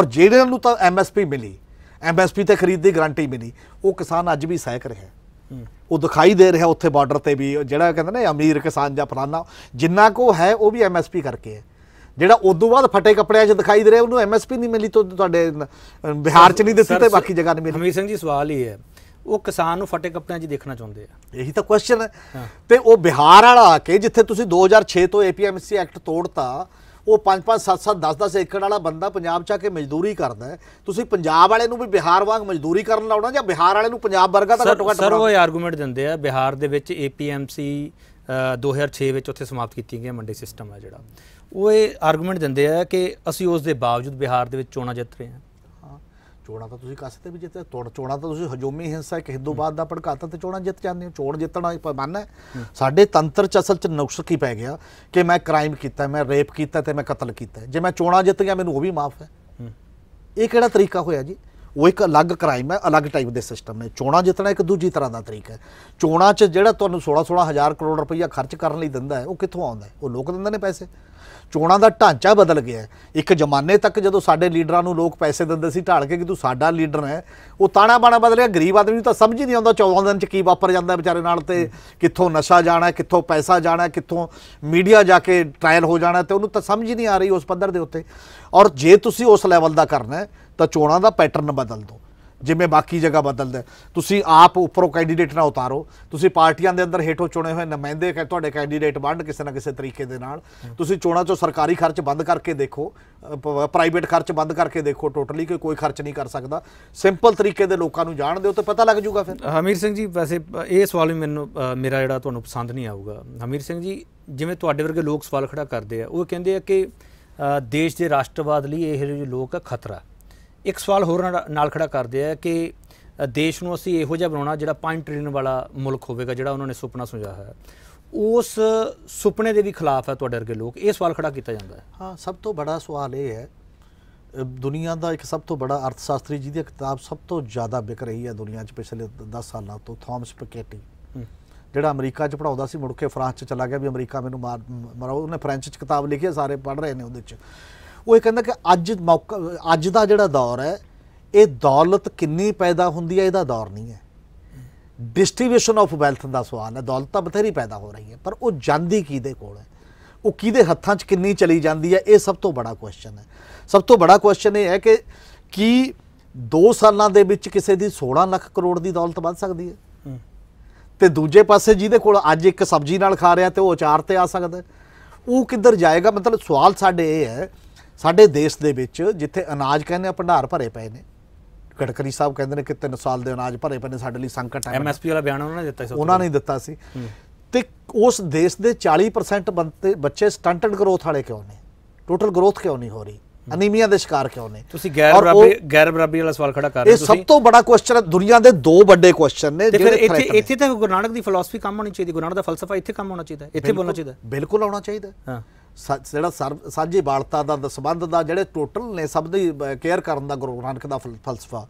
ਔਰ ਜਿਹੜਿਆਂ ਨੂੰ ਤਾਂ ਐਮਐਸਪੀ ਮਿਲੀ ਐਮਐਸਪੀ ਤੇ ਖਰੀਦ ਦੀ ਗਾਰੰਟੀ ਮਿਲੀ ਉਹ ਕਿਸਾਨ ਅੱਜ ਵੀ ਸਹਿਕ ਰਿਹਾ ਉਹ ਦਿਖਾਈ ਦੇ ਰਿਹਾ ਉੱਥੇ ਬਾਰਡਰ ਤੇ ਵੀ ਜਿਹੜਾ ਕਹਿੰਦੇ ਨੇ ਅਮੀਰ ਕਿਸਾਨ ਜਾਂ ਫਲਾਨਾ ਜਿੰਨਾ ਕੋ ਹੈ ਉਹ ਵੀ ਐਮਐਸਪੀ ਕਰਕੇ ਹੈ ਜਿਹੜਾ ਉਦੋਂ ਬਾਅਦ ਫਟੇ ਕੱਪੜਿਆਂ 'ਚ ਦਿਖਾਈ ਦੇ ਰਿਹਾ ਉਹਨੂੰ ਐਮਐਸਪੀ ਨਹੀਂ ਮਿਲੀ ਤੋਂ ਤੁਹਾਡੇ ਬਿਹਾਰ 'ਚ ਨਹੀਂ ਦਿੱਤੀ ਤੇ ਬਾਕੀ ਜਗ੍ਹਾ ਨਹੀਂ ਮਿਲੀ ਹਮੀਰ ਸਿੰਘ ਜੀ ਸਵਾਲ ਹੀ ਹੈ ਉਹ ਕਿਸਾਨ ਨੂੰ ਫਟੇ ਕੱਪੜਿਆਂ 'ਚ ਦੇਖਣਾ ਚਾਹੁੰਦੇ ਆ ਇਹੀ ਤਾਂ ਕੁਐਸਚਨ ਹੈ ਤੇ ਉਹ ਬਿਹਾਰ ਵਾਲਾ ਆ ਕੇ ਜਿੱਥੇ ਤੁਸੀਂ 2006 ਤੋਂ ਏਪੀਐਮਸੀ ਐਕਟ ਤੋੜਤਾ ਉਹ 5-5 7-7 10-10 ਏਕੜ ਵਾਲਾ ਬੰਦਾ ਪੰਜਾਬ 'ਚ ਆ ਕੇ ਮਜ਼ਦੂਰੀ ਕਰਦਾ ਹੈ ਤੁਸੀਂ ਪੰਜਾਬ ਵਾਲੇ ਨੂੰ ਵੀ ਬਿਹਾਰ ਵਾਂਗ ਮਜ਼ਦੂਰੀ ਕਰਨ ਲਾਉਣਾ ਜਾਂ ਬਿਹਾਰ ਵਾਲੇ ਨੂੰ ਪੰਜਾਬ ਵਰਗਾ ਤਾਂ ਘੱਟੋ ਘੱਟ ਸਰ ਉਹ ਆਰਗੂਮੈਂਟ ਦਿੰਦੇ ਆ ਬਿਹਾਰ ਦੇ ਵਿੱਚ ਏਪੀਐਮਸੀ 2006 ਵਿੱਚ ਉੱਥੇ ਸਮਾਪਤ ਕੀਤੀ ਗਈ ਮੰਡੀ ਸਿਸਟਮ ਆ ਜਿਹੜਾ ਉਹ ਇਹ ਆਰਗੂਮੈਂਟ ਦਿੰਦੇ ਆ ਕਿ ਅਸੀਂ ਉਸ ਦੇ ਬਾਵਜੂਦ ਬਿਹਾਰ ਦੇ ਵਿੱਚ ਚੋਣਾਂ ਜਿੱਤ ਰਹੇ ਹਾਂ ਚੋਣਾਂ ਤਾਂ ਤੁਸੀਂ ਕਸਤੇ ਵੀ ਜਿੱਤੇ ਚੋਣਾਂ ਤਾਂ ਤੁਸੀਂ ਹਜੂਮੀ ਹਿੰਸਾ ਇੱਕ ਹਿੰਦੂਵਾਦ ਦਾ ਭੜਕਾਤਾ ਤੇ ਚੋਣਾਂ ਜਿੱਤ ਜਾਂਦੇ ਹੋ ਚੋਣ ਜਿੱਤਣਾ ਹੀ ਪੈਮਾਨਾ ਹੈ ਸਾਡੇ ਤੰਤਰ ਚ ਅਸਲ ਚ ਕੀ ਪੈ ਗਿਆ ਕਿ ਮੈਂ ਕ੍ਰਾਈਮ ਕੀਤਾ ਮੈਂ ਰੇਪ ਕੀਤਾ ਤੇ ਮੈਂ ਕਤਲ ਕੀਤਾ ਜੇ ਮੈਂ ਚੋਣਾਂ ਜਿੱਤ ਗਿਆ ਮੈਨੂੰ ਉਹ ਵੀ ਮਾਫ ਹੈ ਇਹ ਕਿਹੜਾ ਤਰੀਕਾ ਹੋਇਆ ਜੀ ਉਹ ਇੱਕ ਅਲੱਗ ਕ੍ਰਾਈਮ ਹੈ ਅਲੱਗ ਟਾਈਪ ਦੇ ਸਿਸਟਮ ਹੈ ਚੋਣਾਂ ਜਿੱਤਣਾ ਇੱਕ ਦੂਜੀ ਤਰ੍ਹਾਂ ਦਾ ਤਰੀਕਾ ਹੈ ਚੋਣਾਂ 'ਚ ਜਿਹੜਾ ਤੁਹਾਨੂੰ 16 16000 ਕਰੋੜ ਰੁਪਈਆ ਖਰਚ ਕਰਨ ਲਈ ਦਿੰਦਾ ਹੈ ਉਹ ਕਿੱਥੋਂ ਆਉਂਦਾ ਹੈ ਉਹ ਲੋਕ ਦਿੰਦੇ ਨੇ ਪੈਸੇ ਚੋਣਾਂ ਦਾ ਢਾਂਚਾ ਬਦਲ ਗਿਆ ਇੱਕ ਜ਼ਮਾਨੇ ਤੱਕ ਜਦੋਂ ਸਾਡੇ ਲੀਡਰਾਂ ਨੂੰ ਲੋਕ ਪੈਸੇ ਦਿੰਦੇ ਸੀ ਢਾਲ ਕੇ ਕਿ ਤੂੰ ਸਾਡਾ ਲੀਡਰ ਹੈ ਉਹ ਤਾਣਾ ਬਾਣਾ ਬਦਲਿਆ ਗਰੀਬ ਆਦਮੀ ਨੂੰ ਤਾਂ ਸਮਝ ਹੀ ਨਹੀਂ ਆਉਂਦਾ 14 ਦਿਨ ਚ ਕੀ ਵਾਪਰ ਜਾਂਦਾ ਵਿਚਾਰੇ ਨਾਲ ਤੇ ਕਿੱਥੋਂ ਨਸ਼ਾ ਜਾਣਾ ਕਿੱਥੋਂ ਪੈਸਾ ਜਾਣਾ ਕਿੱਥੋਂ ਮੀਡੀਆ ਜਾ ਕੇ ਟ੍ਰਾਇਲ ਹੋ ਜਾਣਾ ਤੇ ਉਹਨੂੰ ਤਾਂ ਸਮਝ ਹੀ ਨਹੀਂ ਆ ਰਹੀ ਉਸ ਪੱਧਰ ਦੇ ਉੱਤੇ ਔਰ ਜੇ ਤੁਸੀਂ ਉਸ ਲੈਵਲ ਦਾ ਕਰਨਾ ਹੈ ਤਾਂ ਚੋਣਾਂ ਦਾ ਪੈਟਰਨ ਬਦਲ ਦਿਓ ਜਿਵੇਂ ਬਾਕੀ ਜਗ੍ਹਾ ਬਦਲਦਾ ਤੁਸੀਂ ਆਪ ਉੱਪਰੋਂ ਕੈਂਡੀਡੇਟ ਨਾ ਉਤਾਰੋ ਤੁਸੀਂ ਪਾਰਟੀਆਂ ਦੇ ਅੰਦਰ ਹੇਠੋਂ ਚੁਣੇ ਹੋਏ ਨੁਮਾਇੰਦੇ ਤੁਹਾਡੇ ਕੈਂਡੀਡੇਟ ਵੰਡ ਕਿਸੇ ਨਾ ਕਿਸੇ ਤਰੀਕੇ ਦੇ ਨਾਲ ਤੁਸੀਂ ਚੋਣਾਂ 'ਚੋਂ ਸਰਕਾਰੀ ਖਰਚ ਬੰਦ ਕਰਕੇ ਦੇਖੋ ਪ੍ਰਾਈਵੇਟ ਖਰਚ ਬੰਦ ਕਰਕੇ ਦੇਖੋ ਟੋਟਲੀ ਕਿ ਕੋਈ ਖਰਚ ਨਹੀਂ ਕਰ ਸਕਦਾ ਸਿੰਪਲ ਤਰੀਕੇ ਦੇ ਲੋਕਾਂ ਨੂੰ ਜਾਣ ਦਿਓ ਤੇ ਪਤਾ ਲੱਗ ਜਾਊਗਾ ਫਿਰ ਹਮੀਰ ਸਿੰਘ ਜੀ ਵੈਸੇ ਇਹ ਸਵਾਲ ਵੀ ਮੈਨੂੰ ਮੇਰਾ ਜਿਹੜਾ ਤੁਹਾਨੂੰ ਪਸੰਦ ਨਹੀਂ ਆਊਗਾ ਹਮੀਰ ਸਿੰਘ ਜੀ ਜਿਵੇਂ ਤੁਹਾਡੇ ਵਰਗੇ ਲੋਕ ਸਵਾਲ ਖੜਾ ਕਰਦੇ ਆ ਉਹ ਕਹਿੰਦੇ ਆ ਕਿ ਦੇਸ਼ ਦੇ ਰਾਸ਼ਟਰਵਾਦ ਲਈ ਇਹ ਜਿਹੜੇ ਲੋਕ ਆ ਖਤਰਾ ਇੱਕ ਸਵਾਲ ਹੋਰ ਨਾਲ ਖੜਾ ਕਰਦੇ ਆ ਕਿ ਦੇਸ਼ ਨੂੰ ਅਸੀਂ ਇਹੋ ਜਿਹਾ ਬਣਾਉਣਾ ਜਿਹੜਾ 5 ਟ੍ਰਿਲੀਅਨ ਵਾਲਾ ਮੁਲਕ ਹੋਵੇਗਾ ਜਿਹੜਾ ਉਹਨਾਂ ਨੇ ਸੁਪਨਾ ਸੁਝਾਇਆ ਹੈ ਉਸ ਸੁਪਨੇ ਦੇ ਵੀ ਖਿਲਾਫ ਹੈ ਤੁਹਾਡੇ ਵਰਗੇ ਲੋਕ ਇਹ ਸਵਾਲ ਖੜਾ ਕੀਤਾ ਜਾਂਦਾ ਹੈ ਹਾਂ ਸਭ ਤੋਂ ਵੱਡਾ ਸਵਾਲ ਇਹ ਹੈ ਦੁਨੀਆ ਦਾ ਇੱਕ ਸਭ ਤੋਂ ਵੱਡਾ ਅਰਥਸ਼ਾਸਤਰੀ ਜਿਹਦੀ ਕਿਤਾਬ ਸਭ ਤੋਂ ਜ਼ਿਆਦਾ ਵਿਕ ਰਹੀ ਹੈ ਦੁਨੀਆ 'ਚ ਪਿਛਲੇ 10 ਸਾਲਾਂ ਤੋਂ ਥਾਮਸ ਪਕੇਟੀ ਜਿਹੜਾ ਅਮਰੀਕਾ 'ਚ ਪੜਾਉਂਦਾ ਸੀ ਮੁੜ ਕੇ ਫਰਾਂਸ 'ਚ ਚਲਾ ਗਿਆ ਵੀ ਅਮਰੀਕਾ ਮੈਨੂੰ ਮਾਰ ਉਹਨੇ ਫ੍ਰੈਂਚ 'ਚ ਕਿਤਾਬ ਲਿਖੀ ਸਾਰੇ ਪੜ ਰਹੇ ਨੇ ਉਹਦੇ 'ਚ ਉਹ ਇਹ ਕਹਿੰਦਾ ਕਿ ਅੱਜ ਮੌਕਾ ਅੱਜ ਦਾ ਜਿਹੜਾ ਦੌਰ ਹੈ ਇਹ ਦੌਲਤ ਕਿੰਨੀ ਪੈਦਾ ਹੁੰਦੀ ਹੈ ਇਹਦਾ ਦੌਰ ਨਹੀਂ ਹੈ ਡਿਸਟ੍ਰੀਬਿਊਸ਼ਨ ਆਫ ਵੈਲਥ ਦਾ ਸਵਾਲ ਹੈ ਦੌਲਤ ਤਾਂ ਬਥੇਰੀ ਪੈਦਾ ਹੋ ਰਹੀ ਹੈ ਪਰ ਉਹ ਜਾਂਦੀ ਕਿਹਦੇ ਕੋਲ ਹੈ ਉਹ ਕਿਹਦੇ ਹੱਥਾਂ 'ਚ ਕਿੰਨੀ ਚਲੀ ਜਾਂਦੀ ਹੈ ਇਹ ਸਭ ਤੋਂ ਬੜਾ ਕੁਐਸਚਨ ਹੈ ਸਭ ਤੋਂ ਬੜਾ ਕੁਐਸਚਨ ਇਹ ਹੈ ਕਿ ਕੀ 2 ਸਾਲਾਂ ਦੇ ਵਿੱਚ ਕਿਸੇ ਦੀ 16 ਲੱਖ ਕਰੋੜ ਦੀ ਦੌਲਤ ਵੱਧ ਸਕਦੀ ਹੈ ਤੇ ਦੂਜੇ ਪਾਸੇ ਜਿਹਦੇ ਕੋਲ ਅੱਜ ਇੱਕ ਸਬਜ਼ੀ ਨਾਲ ਖਾ ਰਿਹਾ ਤੇ ਉਹ ਅਚਾਰ ਤੇ ਆ ਸਕਦਾ ਉਹ ਕਿੱਧਰ ਜਾਏਗਾ ਮਤਲਬ ਸਵਾਲ ਸਾਡੇ ਇਹ ਹੈ ਸਾਡੇ ਦੇਸ਼ ਦੇ ਵਿੱਚ ਜਿੱਥੇ ਅਨਾਜ ਕਹਿੰਦੇ ਆ ਭੰਡਾਰ ਭਰੇ ਪਏ ਨੇ ਗੜਕਰੀ ਸਾਹਿਬ ਕਹਿੰਦੇ ਨੇ ਕਿ 3 ਸਾਲ ਦੇ ਅਨਾਜ ਭਰੇ ਪਏ ਨੇ ਸਾਡੇ ਲਈ ਸੰਕਟ ਆ ਐਮਐਸਪੀ ਵਾਲਾ ਬਿਆਨ ਉਹਨਾਂ ਨੇ ਦਿੱਤਾ ਸੀ ਉਹਨਾਂ ਨੇ ਦਿੱਤਾ ਸੀ ਤੇ ਉਸ ਦੇਸ਼ ਦੇ 40% ਬੱਚੇ ਸਟੰਟਡ ਗਰੋਥ ਵਾਲੇ ਕਿਉਂ ਨੇ ਟੋਟਲ ਗਰੋਥ ਕਿਉਂ ਨਹੀਂ ਹੋ ਰਹੀ ਅਨੀਮੀਆ ਦੇ ਸ਼ਿਕਾਰ ਕਿਉਂ ਨੇ ਤੁਸੀਂ ਗੈਰ ਬਰਾਬਰੀ ਗੈਰ ਬਰਾਬਰੀ ਵਾਲਾ ਸਵਾਲ ਖੜਾ ਕਰ ਰਹੇ ਤੁਸੀਂ ਇਹ ਸਭ ਤੋਂ ਬੜਾ ਕੁਐਸਚਨ ਹੈ ਦੁਨੀਆ ਦੇ ਦੋ ਵੱਡੇ ਕੁਐਸਚਨ ਨੇ ਜਿਹੜੇ ਇੱਥੇ ਇੱਥੇ ਤਾਂ ਗੁਰੂ ਨਾਨਕ ਦੀ ਫਿਲਾਸਫੀ ਕੰਮ ਹੋਣੀ ਚਾਹੀਦੀ ਗੁਰੂ ਨਾਨਕ ਦਾ ਫਲਸਫਾ ਇੱਥੇ ਕੰਮ ਹੋਣਾ ਚਾਹੀਦਾ ਇੱਥੇ ਬੋਲਣਾ ਚਾਹੀਦਾ ਬਿਲਕੁਲ ਆਉਣਾ ਚਾਹੀਦਾ ਹਾਂ ਜਿਹੜਾ ਸਾਂਝੀ ਬਾਲਤਾ ਦਾ ਸਬੰਧ ਦਾ ਜਿਹੜੇ ਟੋਟਲ ਨੇ ਸਭ ਦੀ ਕੇਅਰ ਕਰਨ ਦਾ ਗੁਰੂ ਨਾਨਕ ਦਾ ਫਲਸਫਾ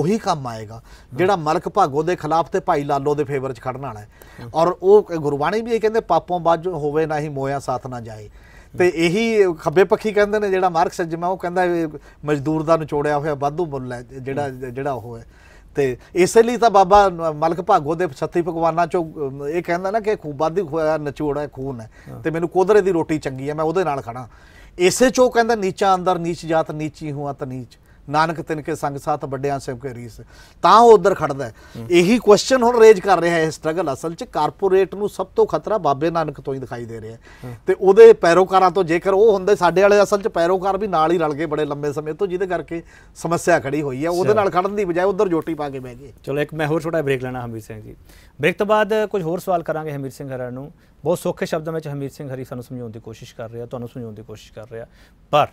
ਉਹੀ ਕੰਮ ਆਏਗਾ ਜਿਹੜਾ ਮਲਕ ਭਾਗੋ ਦੇ ਖਿਲਾਫ ਤੇ ਭਾਈ ਲਾਲੋ ਦੇ ਫੇਵਰ 'ਚ ਖੜਨ ਵਾਲਾ ਹੈ ਔਰ ਉਹ ਗੁਰਬਾਣੀ ਵੀ ਇਹ ਕਹਿੰਦੇ ਪਾਪੋਂ ਬਾਜ ਹੋਵੇ ਨਾ ਹੀ ਮੋਇਆ ਸਾਥ ਨਾ ਜਾਏ ਤੇ ਇਹੀ ਖੱਬੇ ਪੱਖੀ ਕਹਿੰਦੇ ਨੇ ਜਿਹੜਾ ਮਾਰਕਸ ਜਿਵੇਂ ਉਹ ਕਹਿੰਦਾ ਮਜ਼ਦੂਰ ਦਾ ਨਿਚੋੜਿਆ ਹੋਇਆ ਵਾਧੂ ਬੁੱਲ ਹੈ ਜਿਹੜਾ ਜਿਹੜਾ ਉਹ ਹੈ ਤੇ ਇਸੇ ਲਈ ਤਾਂ ਬਾਬਾ ਮਲਕ ਭਾਗੋ ਦੇ 36 ਪਕਵਾਨਾਂ ਚੋਂ ਇਹ ਕਹਿੰਦਾ ਨਾ ਕਿ ਖੂਬਾਦੀ ਖੋਇਆ ਨਚੋੜਾ ਖੂਨ ਹੈ ਤੇ ਮੈਨੂੰ ਕੋਧਰੇ ਦੀ ਰੋਟੀ ਚੰਗੀ ਹੈ ਮੈਂ ਉਹਦੇ ਨਾਲ ਖਾਣਾ ਇਸੇ ਚੋਂ ਕਹਿੰਦਾ ਨੀਚਾ ਅੰਦਰ ਨੀਚ ਜਾਤ ਨੀਚੀ ਹੂੰ ਆ ਤਨੀਚ ਨਾਨਕ ਤਿਨਕੇ ਸੰਗ ਸਾਥ ਵੱਡਿਆਂ ਸਿਮ ਕੇ ਰੀਸ ਤਾਂ ਉਹ ਉਧਰ ਖੜਦਾ ਇਹੀ ਕੁਐਸਚਨ ਹੁਣ ਰੇਜ ਕਰ ਰਿਹਾ ਹੈ ਸਟਰਗਲ ਅਸਲ 'ਚ ਕਾਰਪੋਰੇਟ ਨੂੰ ਸਭ ਤੋਂ ਖਤਰਾ ਬਾਬੇ ਨਾਨਕ ਤੋਂ ਹੀ ਦਿਖਾਈ ਦੇ ਰਿਹਾ ਤੇ ਉਹਦੇ ਪੈਰੋਕਾਰਾਂ ਤੋਂ ਜੇਕਰ ਉਹ ਹੁੰਦੇ ਸਾਡੇ ਵਾਲੇ ਅਸਲ 'ਚ ਪੈਰੋਕਾਰ ਵੀ ਨਾਲ ਹੀ ਰਲ ਗਏ ਬੜੇ ਲੰਬੇ ਸਮੇਂ ਤੋਂ ਜਿਹਦੇ ਕਰਕੇ ਸਮੱਸਿਆ ਖੜੀ ਹੋਈ ਹੈ ਉਹਦੇ ਨਾਲ ਖੜਨ ਦੀ ਬਜਾਏ ਉਧਰ ਜੋਟੀ ਪਾ ਕੇ ਬਹਿ ਗਏ ਚਲੋ ਇੱਕ ਮੈਂ ਹੋਰ ਛੋਟਾ ਬ੍ਰੇਕ ਲੈਣਾ ਹਮੀਰ ਸਿੰਘ ਜੀ ਬ੍ਰੇਕ ਤੋਂ ਬਾਅਦ ਕੁਝ ਹੋਰ ਸਵਾਲ ਕਰਾਂਗੇ ਹਮੀਰ ਸਿੰਘ ਹਰਾ ਨੂੰ ਬਹੁਤ ਸੌਖੇ ਸ਼ਬਦਾਂ ਵਿੱਚ ਹਮੀਰ ਸਿੰਘ ਹਰੀ ਸਾਨੂੰ ਸਮਝਾਉਣ ਦੀ ਕੋਸ਼ਿਸ਼ ਕਰ ਰਿਹਾ ਤੁਹਾਨੂੰ ਸਮਝਾਉਣ ਦੀ ਕੋਸ਼ਿਸ਼ ਕਰ ਰਿਹਾ ਪਰ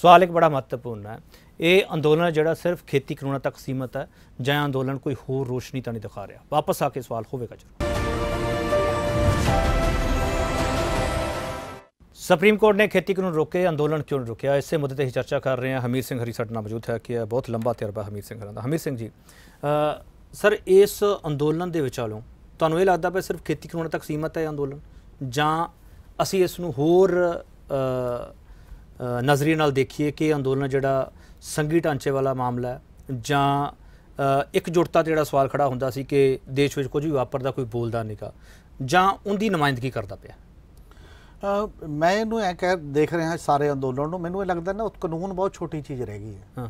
ਸਵਾਲ ਇੱਕ ਬੜਾ ਮਹੱਤਵਪੂਰਨ ਹੈ ਇਹ ਅੰਦੋਲਨ ਜਿਹੜਾ ਸਿਰਫ ਖੇਤੀ ਕਾਨੂੰਨਾਂ ਤੱਕ ਸੀਮਤ ਹੈ ਜਾਂ ਅੰਦੋਲਨ ਕੋਈ ਹੋਰ ਰੋਸ਼ਨੀ ਤਾਂ ਨਹੀਂ ਦਿਖਾ ਰਿਹਾ ਵਾਪਸ ਆ ਕੇ ਸਵਾਲ ਹੋਵੇਗਾ ਜੀ ਸੁਪਰੀਮ ਕੋਰਟ ਨੇ ਖੇਤੀ ਕਾਨੂੰਨ ਰੋਕੇ ਅੰਦੋਲਨ ਕਿਉਂ ਰੁਕਿਆ ਇਸੇ ਮੁੱਦੇ ਤੇ ਹੀ ਚਰਚਾ ਕਰ ਰਹੇ ਹਾਂ ਹਮੀਰ ਸਿੰਘ ਹਰੀ ਸਾਡੇ ਨਾਲ ਮੌਜੂਦ ਹੈ ਕਿ ਇਹ ਬਹੁਤ ਲੰਬਾ ਤਜਰਬਾ ਹਮੀਰ ਸਿੰਘ ਹਰਾਂ ਦਾ ਹਮੀਰ ਸਿੰਘ ਜੀ ਸਰ ਇਸ ਅੰਦੋਲਨ ਦੇ ਵਿਚਾਲੋਂ ਤੁਹਾਨੂੰ ਇਹ ਲੱਗਦਾ ਪਿਆ ਸਿਰਫ ਖੇਤੀ ਕਾਨੂੰਨਾਂ ਤੱਕ ਸੀਮਤ ਹੈ ਅੰਦੋਲਨ ਜਾਂ ਅਸੀਂ ਇਸ ਨੂੰ ਹੋਰ ਨਜ਼ਰੀਏ ਨਾਲ ਦੇਖੀਏ ਕਿ ਅੰਦੋਲਨ ਜਿਹੜਾ ਸੰਗੀ ਢਾਂਚੇ ਵਾਲਾ ਮਾਮਲਾ ਹੈ ਜਾਂ ਇੱਕ ਜੁੜਤਾ ਤੇ ਜਿਹੜਾ ਸਵਾਲ ਖੜਾ ਹੁੰਦਾ ਸੀ ਕਿ ਦੇਸ਼ ਵਿੱਚ ਕੁਝ ਵੀ ਵਾਪਰਦਾ ਕੋਈ ਬੋਲਦਾ ਨਹੀਂਗਾ ਜਾਂ ਉਹਦੀ ਨੁਮਾਇੰਦਗੀ ਕਰਦਾ ਪਿਆ ਮੈਂ ਇਹਨੂੰ ਐ ਕਹਿ ਦੇਖ ਰਿਹਾ ਸਾਰੇ ਅੰਦੋਲਨ ਨੂੰ ਮੈਨੂੰ ਇਹ ਲੱਗਦਾ ਨਾ ਉਹ ਕਾਨੂੰਨ ਬਹੁਤ ਛੋਟੀ ਚੀਜ਼ ਰਹਿ ਗਈ ਹੈ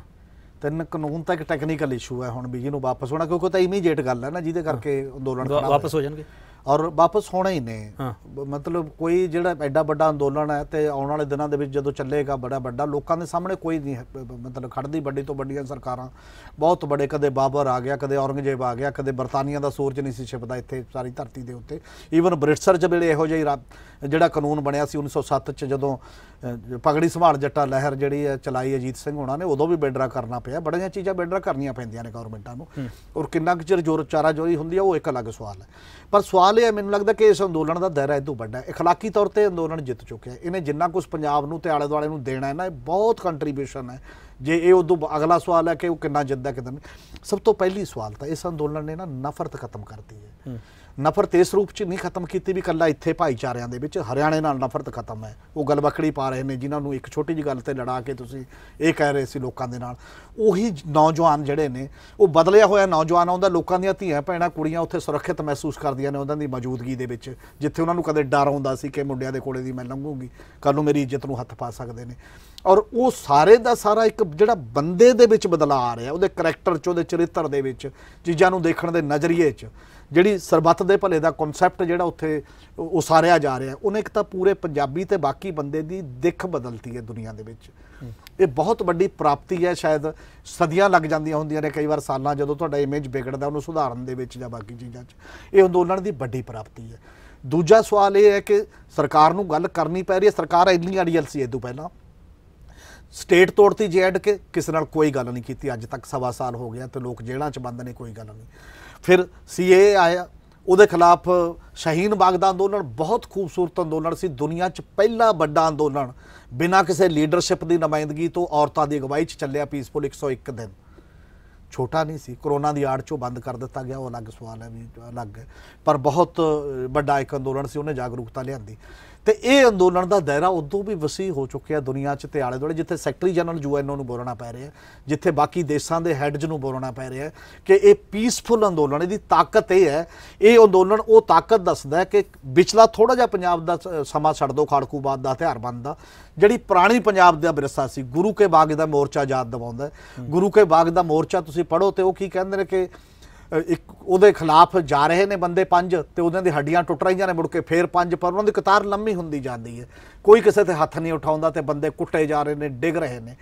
ਤਿੰਨ ਕਾਨੂੰਨ ਤਾਂ ਇੱਕ ਟੈਕਨੀਕਲ ਇਸ਼ੂ ਹੈ ਹੁਣ ਵੀ ਇਹਨੂੰ ਵਾਪਸ ਹੋਣਾ ਕਿਉਂਕਿ ਤਾਂ ਇਮੀਡੀਏਟ ਗੱਲ ਹੈ ਨਾ ਜਿਹਦੇ ਕਰਕੇ ਅੰਦੋਲਨ ਵਾਪਸ ਹੋ ਜਾਣਗੇ ਔਰ ਵਾਪਸ ਹੋਣਾ ਹੀ ਨੇ ਮਤਲਬ ਕੋਈ ਜਿਹੜਾ ਐਡਾ ਵੱਡਾ ਅੰਦੋਲਨ ਹੈ ਤੇ ਆਉਣ ਵਾਲੇ ਦਿਨਾਂ ਦੇ ਵਿੱਚ ਜਦੋਂ ਚੱਲੇਗਾ ਬੜਾ ਵੱਡਾ ਲੋਕਾਂ ਦੇ ਸਾਹਮਣੇ ਕੋਈ ਨਹੀਂ ਮਤਲਬ ਖੜਦੀ ਵੱਡੀ ਤੋਂ ਵੱਡੀਆਂ ਸਰਕਾਰਾਂ ਬਹੁਤ ਵੱਡੇ ਕਦੇ ਬਾਬਰ ਆ ਗਿਆ ਕਦੇ ਔਰੰਗਜ਼ੇਬ ਆ ਗਿਆ ਕਦੇ ਬਰਤਾਨੀਆ ਦਾ ਸੂਰਜ ਨਹੀਂ ਸੀ ਛਿਪਦਾ ਇੱਥੇ ਸਾਰੀ ਧਰਤੀ ਦੇ ਉੱਤੇ ਈਵਨ ਬ੍ਰਿਟਿਸ਼ਰ ਜਬ ਵੇਲੇ ਇਹੋ ਜਿਹੀ ਜਿਹੜਾ ਕਾਨੂੰਨ ਬਣਿਆ ਸੀ 1907 ਚ ਜਦੋਂ ਪਗੜੀ ਸੰਭਾਲ ਜੱਟਾ ਲਹਿਰ ਜਿਹੜੀ ਹੈ ਚਲਾਈ ਅਜੀਤ ਸਿੰਘ ਹੋਣਾ ਨੇ ਉਦੋਂ ਵੀ ਬੈਡਰਾ ਕਰਨਾ ਪਿਆ ਬੜੀਆਂ ਚੀਜ਼ਾਂ ਬੈਡਰਾ ਕਰਨੀਆਂ ਪੈਂਦੀਆਂ ਨੇ ਗਵਰਨਮੈਂਟਾਂ ਨੂੰ ਔਰ ਕਿੰਨਾ ਕੁ ਚਿਰ ਜੋਰ ਚਾਰਾ ਜੋਰੀ ਹੁੰਦੀ ਹੈ ਉਹ ਇੱਕ ਅਲੱਗ ਸਵਾਲ ਹੈ ਪਰ ਸਵਾਲ ਇਹ ਹੈ ਮੈਨੂੰ ਲੱਗਦਾ ਕਿ ਇਸ ਅੰਦੋਲਨ ਦਾ ਦਾਇਰਾ ਇਤੋਂ ਵੱਡਾ ਹੈ اخلاقی ਤੌਰ ਤੇ ਅੰਦੋਲਨ ਜਿੱਤ ਚੁੱਕਿਆ ਇਹਨੇ ਜਿੰਨਾ ਕੁਝ ਪੰਜਾਬ ਨੂੰ ਤੇ ਆਲੇ ਦੁਆਲੇ ਨੂੰ ਦੇਣਾ ਹੈ ਨਾ ਇਹ ਬਹੁਤ ਕੰਟਰੀਬਿਊਸ਼ਨ ਹੈ ਜੇ ਇਹ ਉਦੋਂ ਅਗਲਾ ਸਵਾਲ ਹੈ ਕਿ ਉਹ ਕਿੰਨਾ ਜਿੱਤਦਾ ਕਿਦਾਂ ਸਭ ਤੋਂ ਪਹਿਲੀ ਸਵਾਲ ਤਾਂ ਇਸ ਅੰਦੋਲਨ ਨੇ ਨਾ ਨਫ਼ਰਤ ਖਤਮ ਕਰਤੀ ਹੈ ਨਫ਼ਰਤ ਇਸ ਰੂਪ 'ਚ ਨਹੀਂ ਖਤਮ ਕੀਤੀ ਵੀ ਕੱਲਾ ਇੱਥੇ ਭਾਈਚਾਰਿਆਂ ਦੇ ਵਿੱਚ ਹਰਿਆਣੇ ਨਾਲ ਨਫ਼ਰਤ ਖਤਮ ਹੈ ਉਹ ਗਲਵਕੜੀ ਪਾ ਰਹੇ ਨੇ ਜਿਨ੍ਹਾਂ ਨੂੰ ਇੱਕ ਛੋਟੀ ਜਿਹੀ ਗੱਲ ਤੇ ਲੜਾ ਕੇ ਤੁਸੀਂ ਇਹ ਕਹਿ ਰਹੇ ਸੀ ਲੋਕਾਂ ਦੇ ਨਾਲ ਉਹੀ ਨੌਜਵਾਨ ਜਿਹੜੇ ਨੇ ਉਹ ਬਦਲਿਆ ਹੋਇਆ ਨੌਜਵਾਨ ਆਉਂਦਾ ਲੋਕਾਂ ਦੀਆਂ ਧੀਆਂ ਭੈਣਾਂ ਕੁੜੀਆਂ ਉੱਥੇ ਸੁਰੱਖਿਅਤ ਮਹਿਸੂਸ ਕਰਦੀਆਂ ਨੇ ਉਹਨਾਂ ਦੀ ਮੌਜੂਦਗੀ ਦੇ ਵਿੱਚ ਜਿੱਥੇ ਉਹਨਾਂ ਨੂੰ ਕਦੇ ਡਰ ਹੁੰਦਾ ਸੀ ਕਿ ਮੁੰਡਿਆਂ ਦੇ ਕੋਲੇ ਦੀ ਮੈਂ ਲੰਘੂਗੀ ਕੱਲ ਨੂੰ ਮੇਰੀ ਇੱਜ਼ਤ ਨੂੰ ਹੱਥ ਪਾ ਸਕਦੇ ਨੇ ਔਰ ਉਹ ਸਾਰੇ ਦਾ ਸਾਰਾ ਇੱਕ ਜਿਹੜਾ ਬੰਦੇ ਦੇ ਵਿੱਚ ਬਦਲਾਅ ਆ ਰਿਹਾ ਉਹਦੇ ਕੈਰੈਕਟਰ 'ਚ ਉਹਦੇ ਚਰਿੱਤਰ ਦੇ ਵਿੱਚ ਚੀਜ਼ਾਂ ਨੂੰ ਦੇਖਣ ਦੇ ਨਜ਼ਰੀਏ 'ਚ ਜਿਹੜੀ ਸਰਬੱਤ ਦੇ ਭਲੇ ਦਾ ਕਨਸੈਪਟ ਜਿਹੜਾ ਉੱਥੇ ਉਸਾਰਿਆ ਜਾ ਰਿਹਾ ਉਹਨੇ ਇੱਕ ਤਾਂ ਪੂਰੇ ਪੰਜਾਬੀ ਤੇ ਬਾਕੀ ਬੰਦੇ ਦੀ ਦਿੱਖ ਬਦਲਤੀ ਹੈ ਦੁਨੀਆ ਦੇ ਵਿੱਚ ਇਹ ਬਹੁਤ ਵੱਡੀ ਪ੍ਰਾਪਤੀ ਹੈ ਸ਼ਾਇਦ ਸਦੀਆਂ ਲੱਗ ਜਾਂਦੀਆਂ ਹੁੰਦੀਆਂ ਨੇ ਕਈ ਵਾਰ ਸਾਲਾਂ ਜਦੋਂ ਤੁਹਾਡਾ ਇਮੇਜ ਵਿਗੜਦਾ ਉਹਨੂੰ ਸੁਧਾਰਨ ਦੇ ਵਿੱਚ ਜਾਂ ਬਾਕੀ ਚੀਜ਼ਾਂ 'ਚ ਇਹ ਅੰਦੋਲਨ ਦੀ ਵੱਡੀ ਪ੍ਰਾਪਤੀ ਹੈ ਦੂਜਾ ਸਵਾਲ ਇਹ ਹੈ ਕਿ ਸਰਕਾਰ ਨੂੰ ਗੱਲ ਕਰਨੀ ਪੈ ਰਹੀ ਹੈ ਸਰਕਾਰ ਇੰਨੀ ਅੜੀਅਲ ਸੀ ਇਦੋਂ ਪਹਿਲਾਂ ਸਟੇਟ ਤੋੜਤੀ ਜੇ ਐਡ ਕੇ ਕਿਸੇ ਨਾਲ ਕੋਈ ਗੱਲ ਨਹੀਂ ਕੀਤੀ ਅੱਜ ਤੱਕ ਸਵਾ ਸਾਲ ਹੋ ਗਿਆ ਤੇ ਲੋਕ ਜੇਲ੍ਹਾਂ 'ਚ ਬੰਦ ਨੇ ਕੋਈ ਗੱਲ ਨਹੀਂ ਫਿਰ ਸੀਏ ਆਇਆ ਉਹਦੇ ਖਿਲਾਫ ਸ਼ਹੀਨ ਬਾਗ ਦਾ ਅੰਦੋਲਨ ਬਹੁਤ ਖੂਬਸੂਰਤ ਅੰਦੋਲਨ ਸੀ ਦੁਨੀਆ 'ਚ ਪਹਿਲਾ ਵੱਡਾ ਅੰਦੋਲਨ ਬਿਨਾਂ ਕਿਸੇ ਲੀਡਰਸ਼ਿਪ ਦੀ ਨਮਾਇੰਦਗੀ ਤੋਂ ਔਰਤਾਂ ਦੀ ਅਗਵਾਈ 'ਚ ਚੱਲਿਆ ਪੀਸਫੁਲ 101 ਦਿਨ ਛੋਟਾ ਨਹੀਂ ਸੀ ਕਰੋਨਾ ਦੀ ਆੜ 'ਚੋਂ ਬੰਦ ਕਰ ਦਿੱਤਾ ਗਿਆ ਉਹ ਅਲੱਗ ਸਵਾਲ ਹੈ ਵੀ ਅਲੱਗ ਪਰ ਬਹੁਤ ਵੱਡਾ ਇੱਕ ਅੰਦੋਲਨ ਸੀ ਉਹਨੇ ਜਾਗਰੂਕਤਾ ਲਿਆਂਦੀ ਤੇ ਇਹ ਅੰਦੋਲਨ ਦਾ ਦਾਇਰਾ ਉਦੋਂ ਵੀ ਵਸੀ ਹੋ ਚੁੱਕਿਆ ਦੁਨੀਆ 'ਚ ਤੇ ਆਲੇ ਦੁਆਲੇ ਜਿੱਥੇ ਸੈਕਟਰੀ ਜਨਰਲ ਯੂਐਨਓ ਨੂੰ ਬੋਲਣਾ ਪੈ ਰਿਹਾ ਜਿੱਥੇ ਬਾਕੀ ਦੇਸ਼ਾਂ ਦੇ ਹੈਡਜ਼ ਨੂੰ ਬੋਲਣਾ ਪੈ ਰਿਹਾ ਕਿ ਇਹ ਪੀਸਫੁਲ ਅੰਦੋਲਨ ਇਹਦੀ ਤਾਕਤ ਇਹ ਹੈ ਇਹ ਅੰਦੋਲਨ ਉਹ ਤਾਕਤ ਦੱਸਦਾ ਹੈ ਕਿ ਵਿਚਲਾ ਥੋੜਾ ਜਿਹਾ ਪੰਜਾਬ ਦਾ ਸਮਾਂ ਛੱਡ ਦੋ ਬਾਦ ਦਾ ਬੰਦ ਦਾ ਜਿਹੜੀ ਪੁਰਾਣੀ ਪੰਜਾਬ ਦਾ ਵਿਰਸਾ ਸੀ ਗੁਰੂ ਕੇ ਬਾਗ ਦਾ ਮੋਰਚਾ ਯਾਦ ਦਿਵਾਉਂਦਾ ਗੁਰੂ ਕੇ ਬਾਗ ਦਾ ਮੋਰਚਾ ਤੁਸੀਂ ਪੜੋ ਤੇ ਉਹ ਕੀ ਕਹਿੰਦੇ ਨੇ ਕਿ ਇੱਕ ਉਹਦੇ ਖਿਲਾਫ ਜਾ ਰਹੇ ਨੇ ਬੰਦੇ ਪੰਜ ਤੇ ਉਹਨਾਂ ਦੀ ਹੱਡੀਆਂ ਟੁੱਟ ਰਹੀਆਂ ਨੇ ਮੁੜ ਕੇ ਫੇਰ ਪੰਜ ਪਰ ਉਹਨਾਂ ਦੀ ਕਤਾਰ ਲੰਮੀ ਹੁੰਦੀ ਜਾਂਦੀ ਹੈ ਕੋਈ ਕਿਸੇ ਤੇ ਹੱਥ ਨਹੀਂ ਉਠਾਉਂਦਾ ਤੇ ਬੰਦੇ ਕੁੱਟੇ ਜਾ ਰਹੇ ਨੇ ਡਿੱਗ ਰਹੇ ਨੇ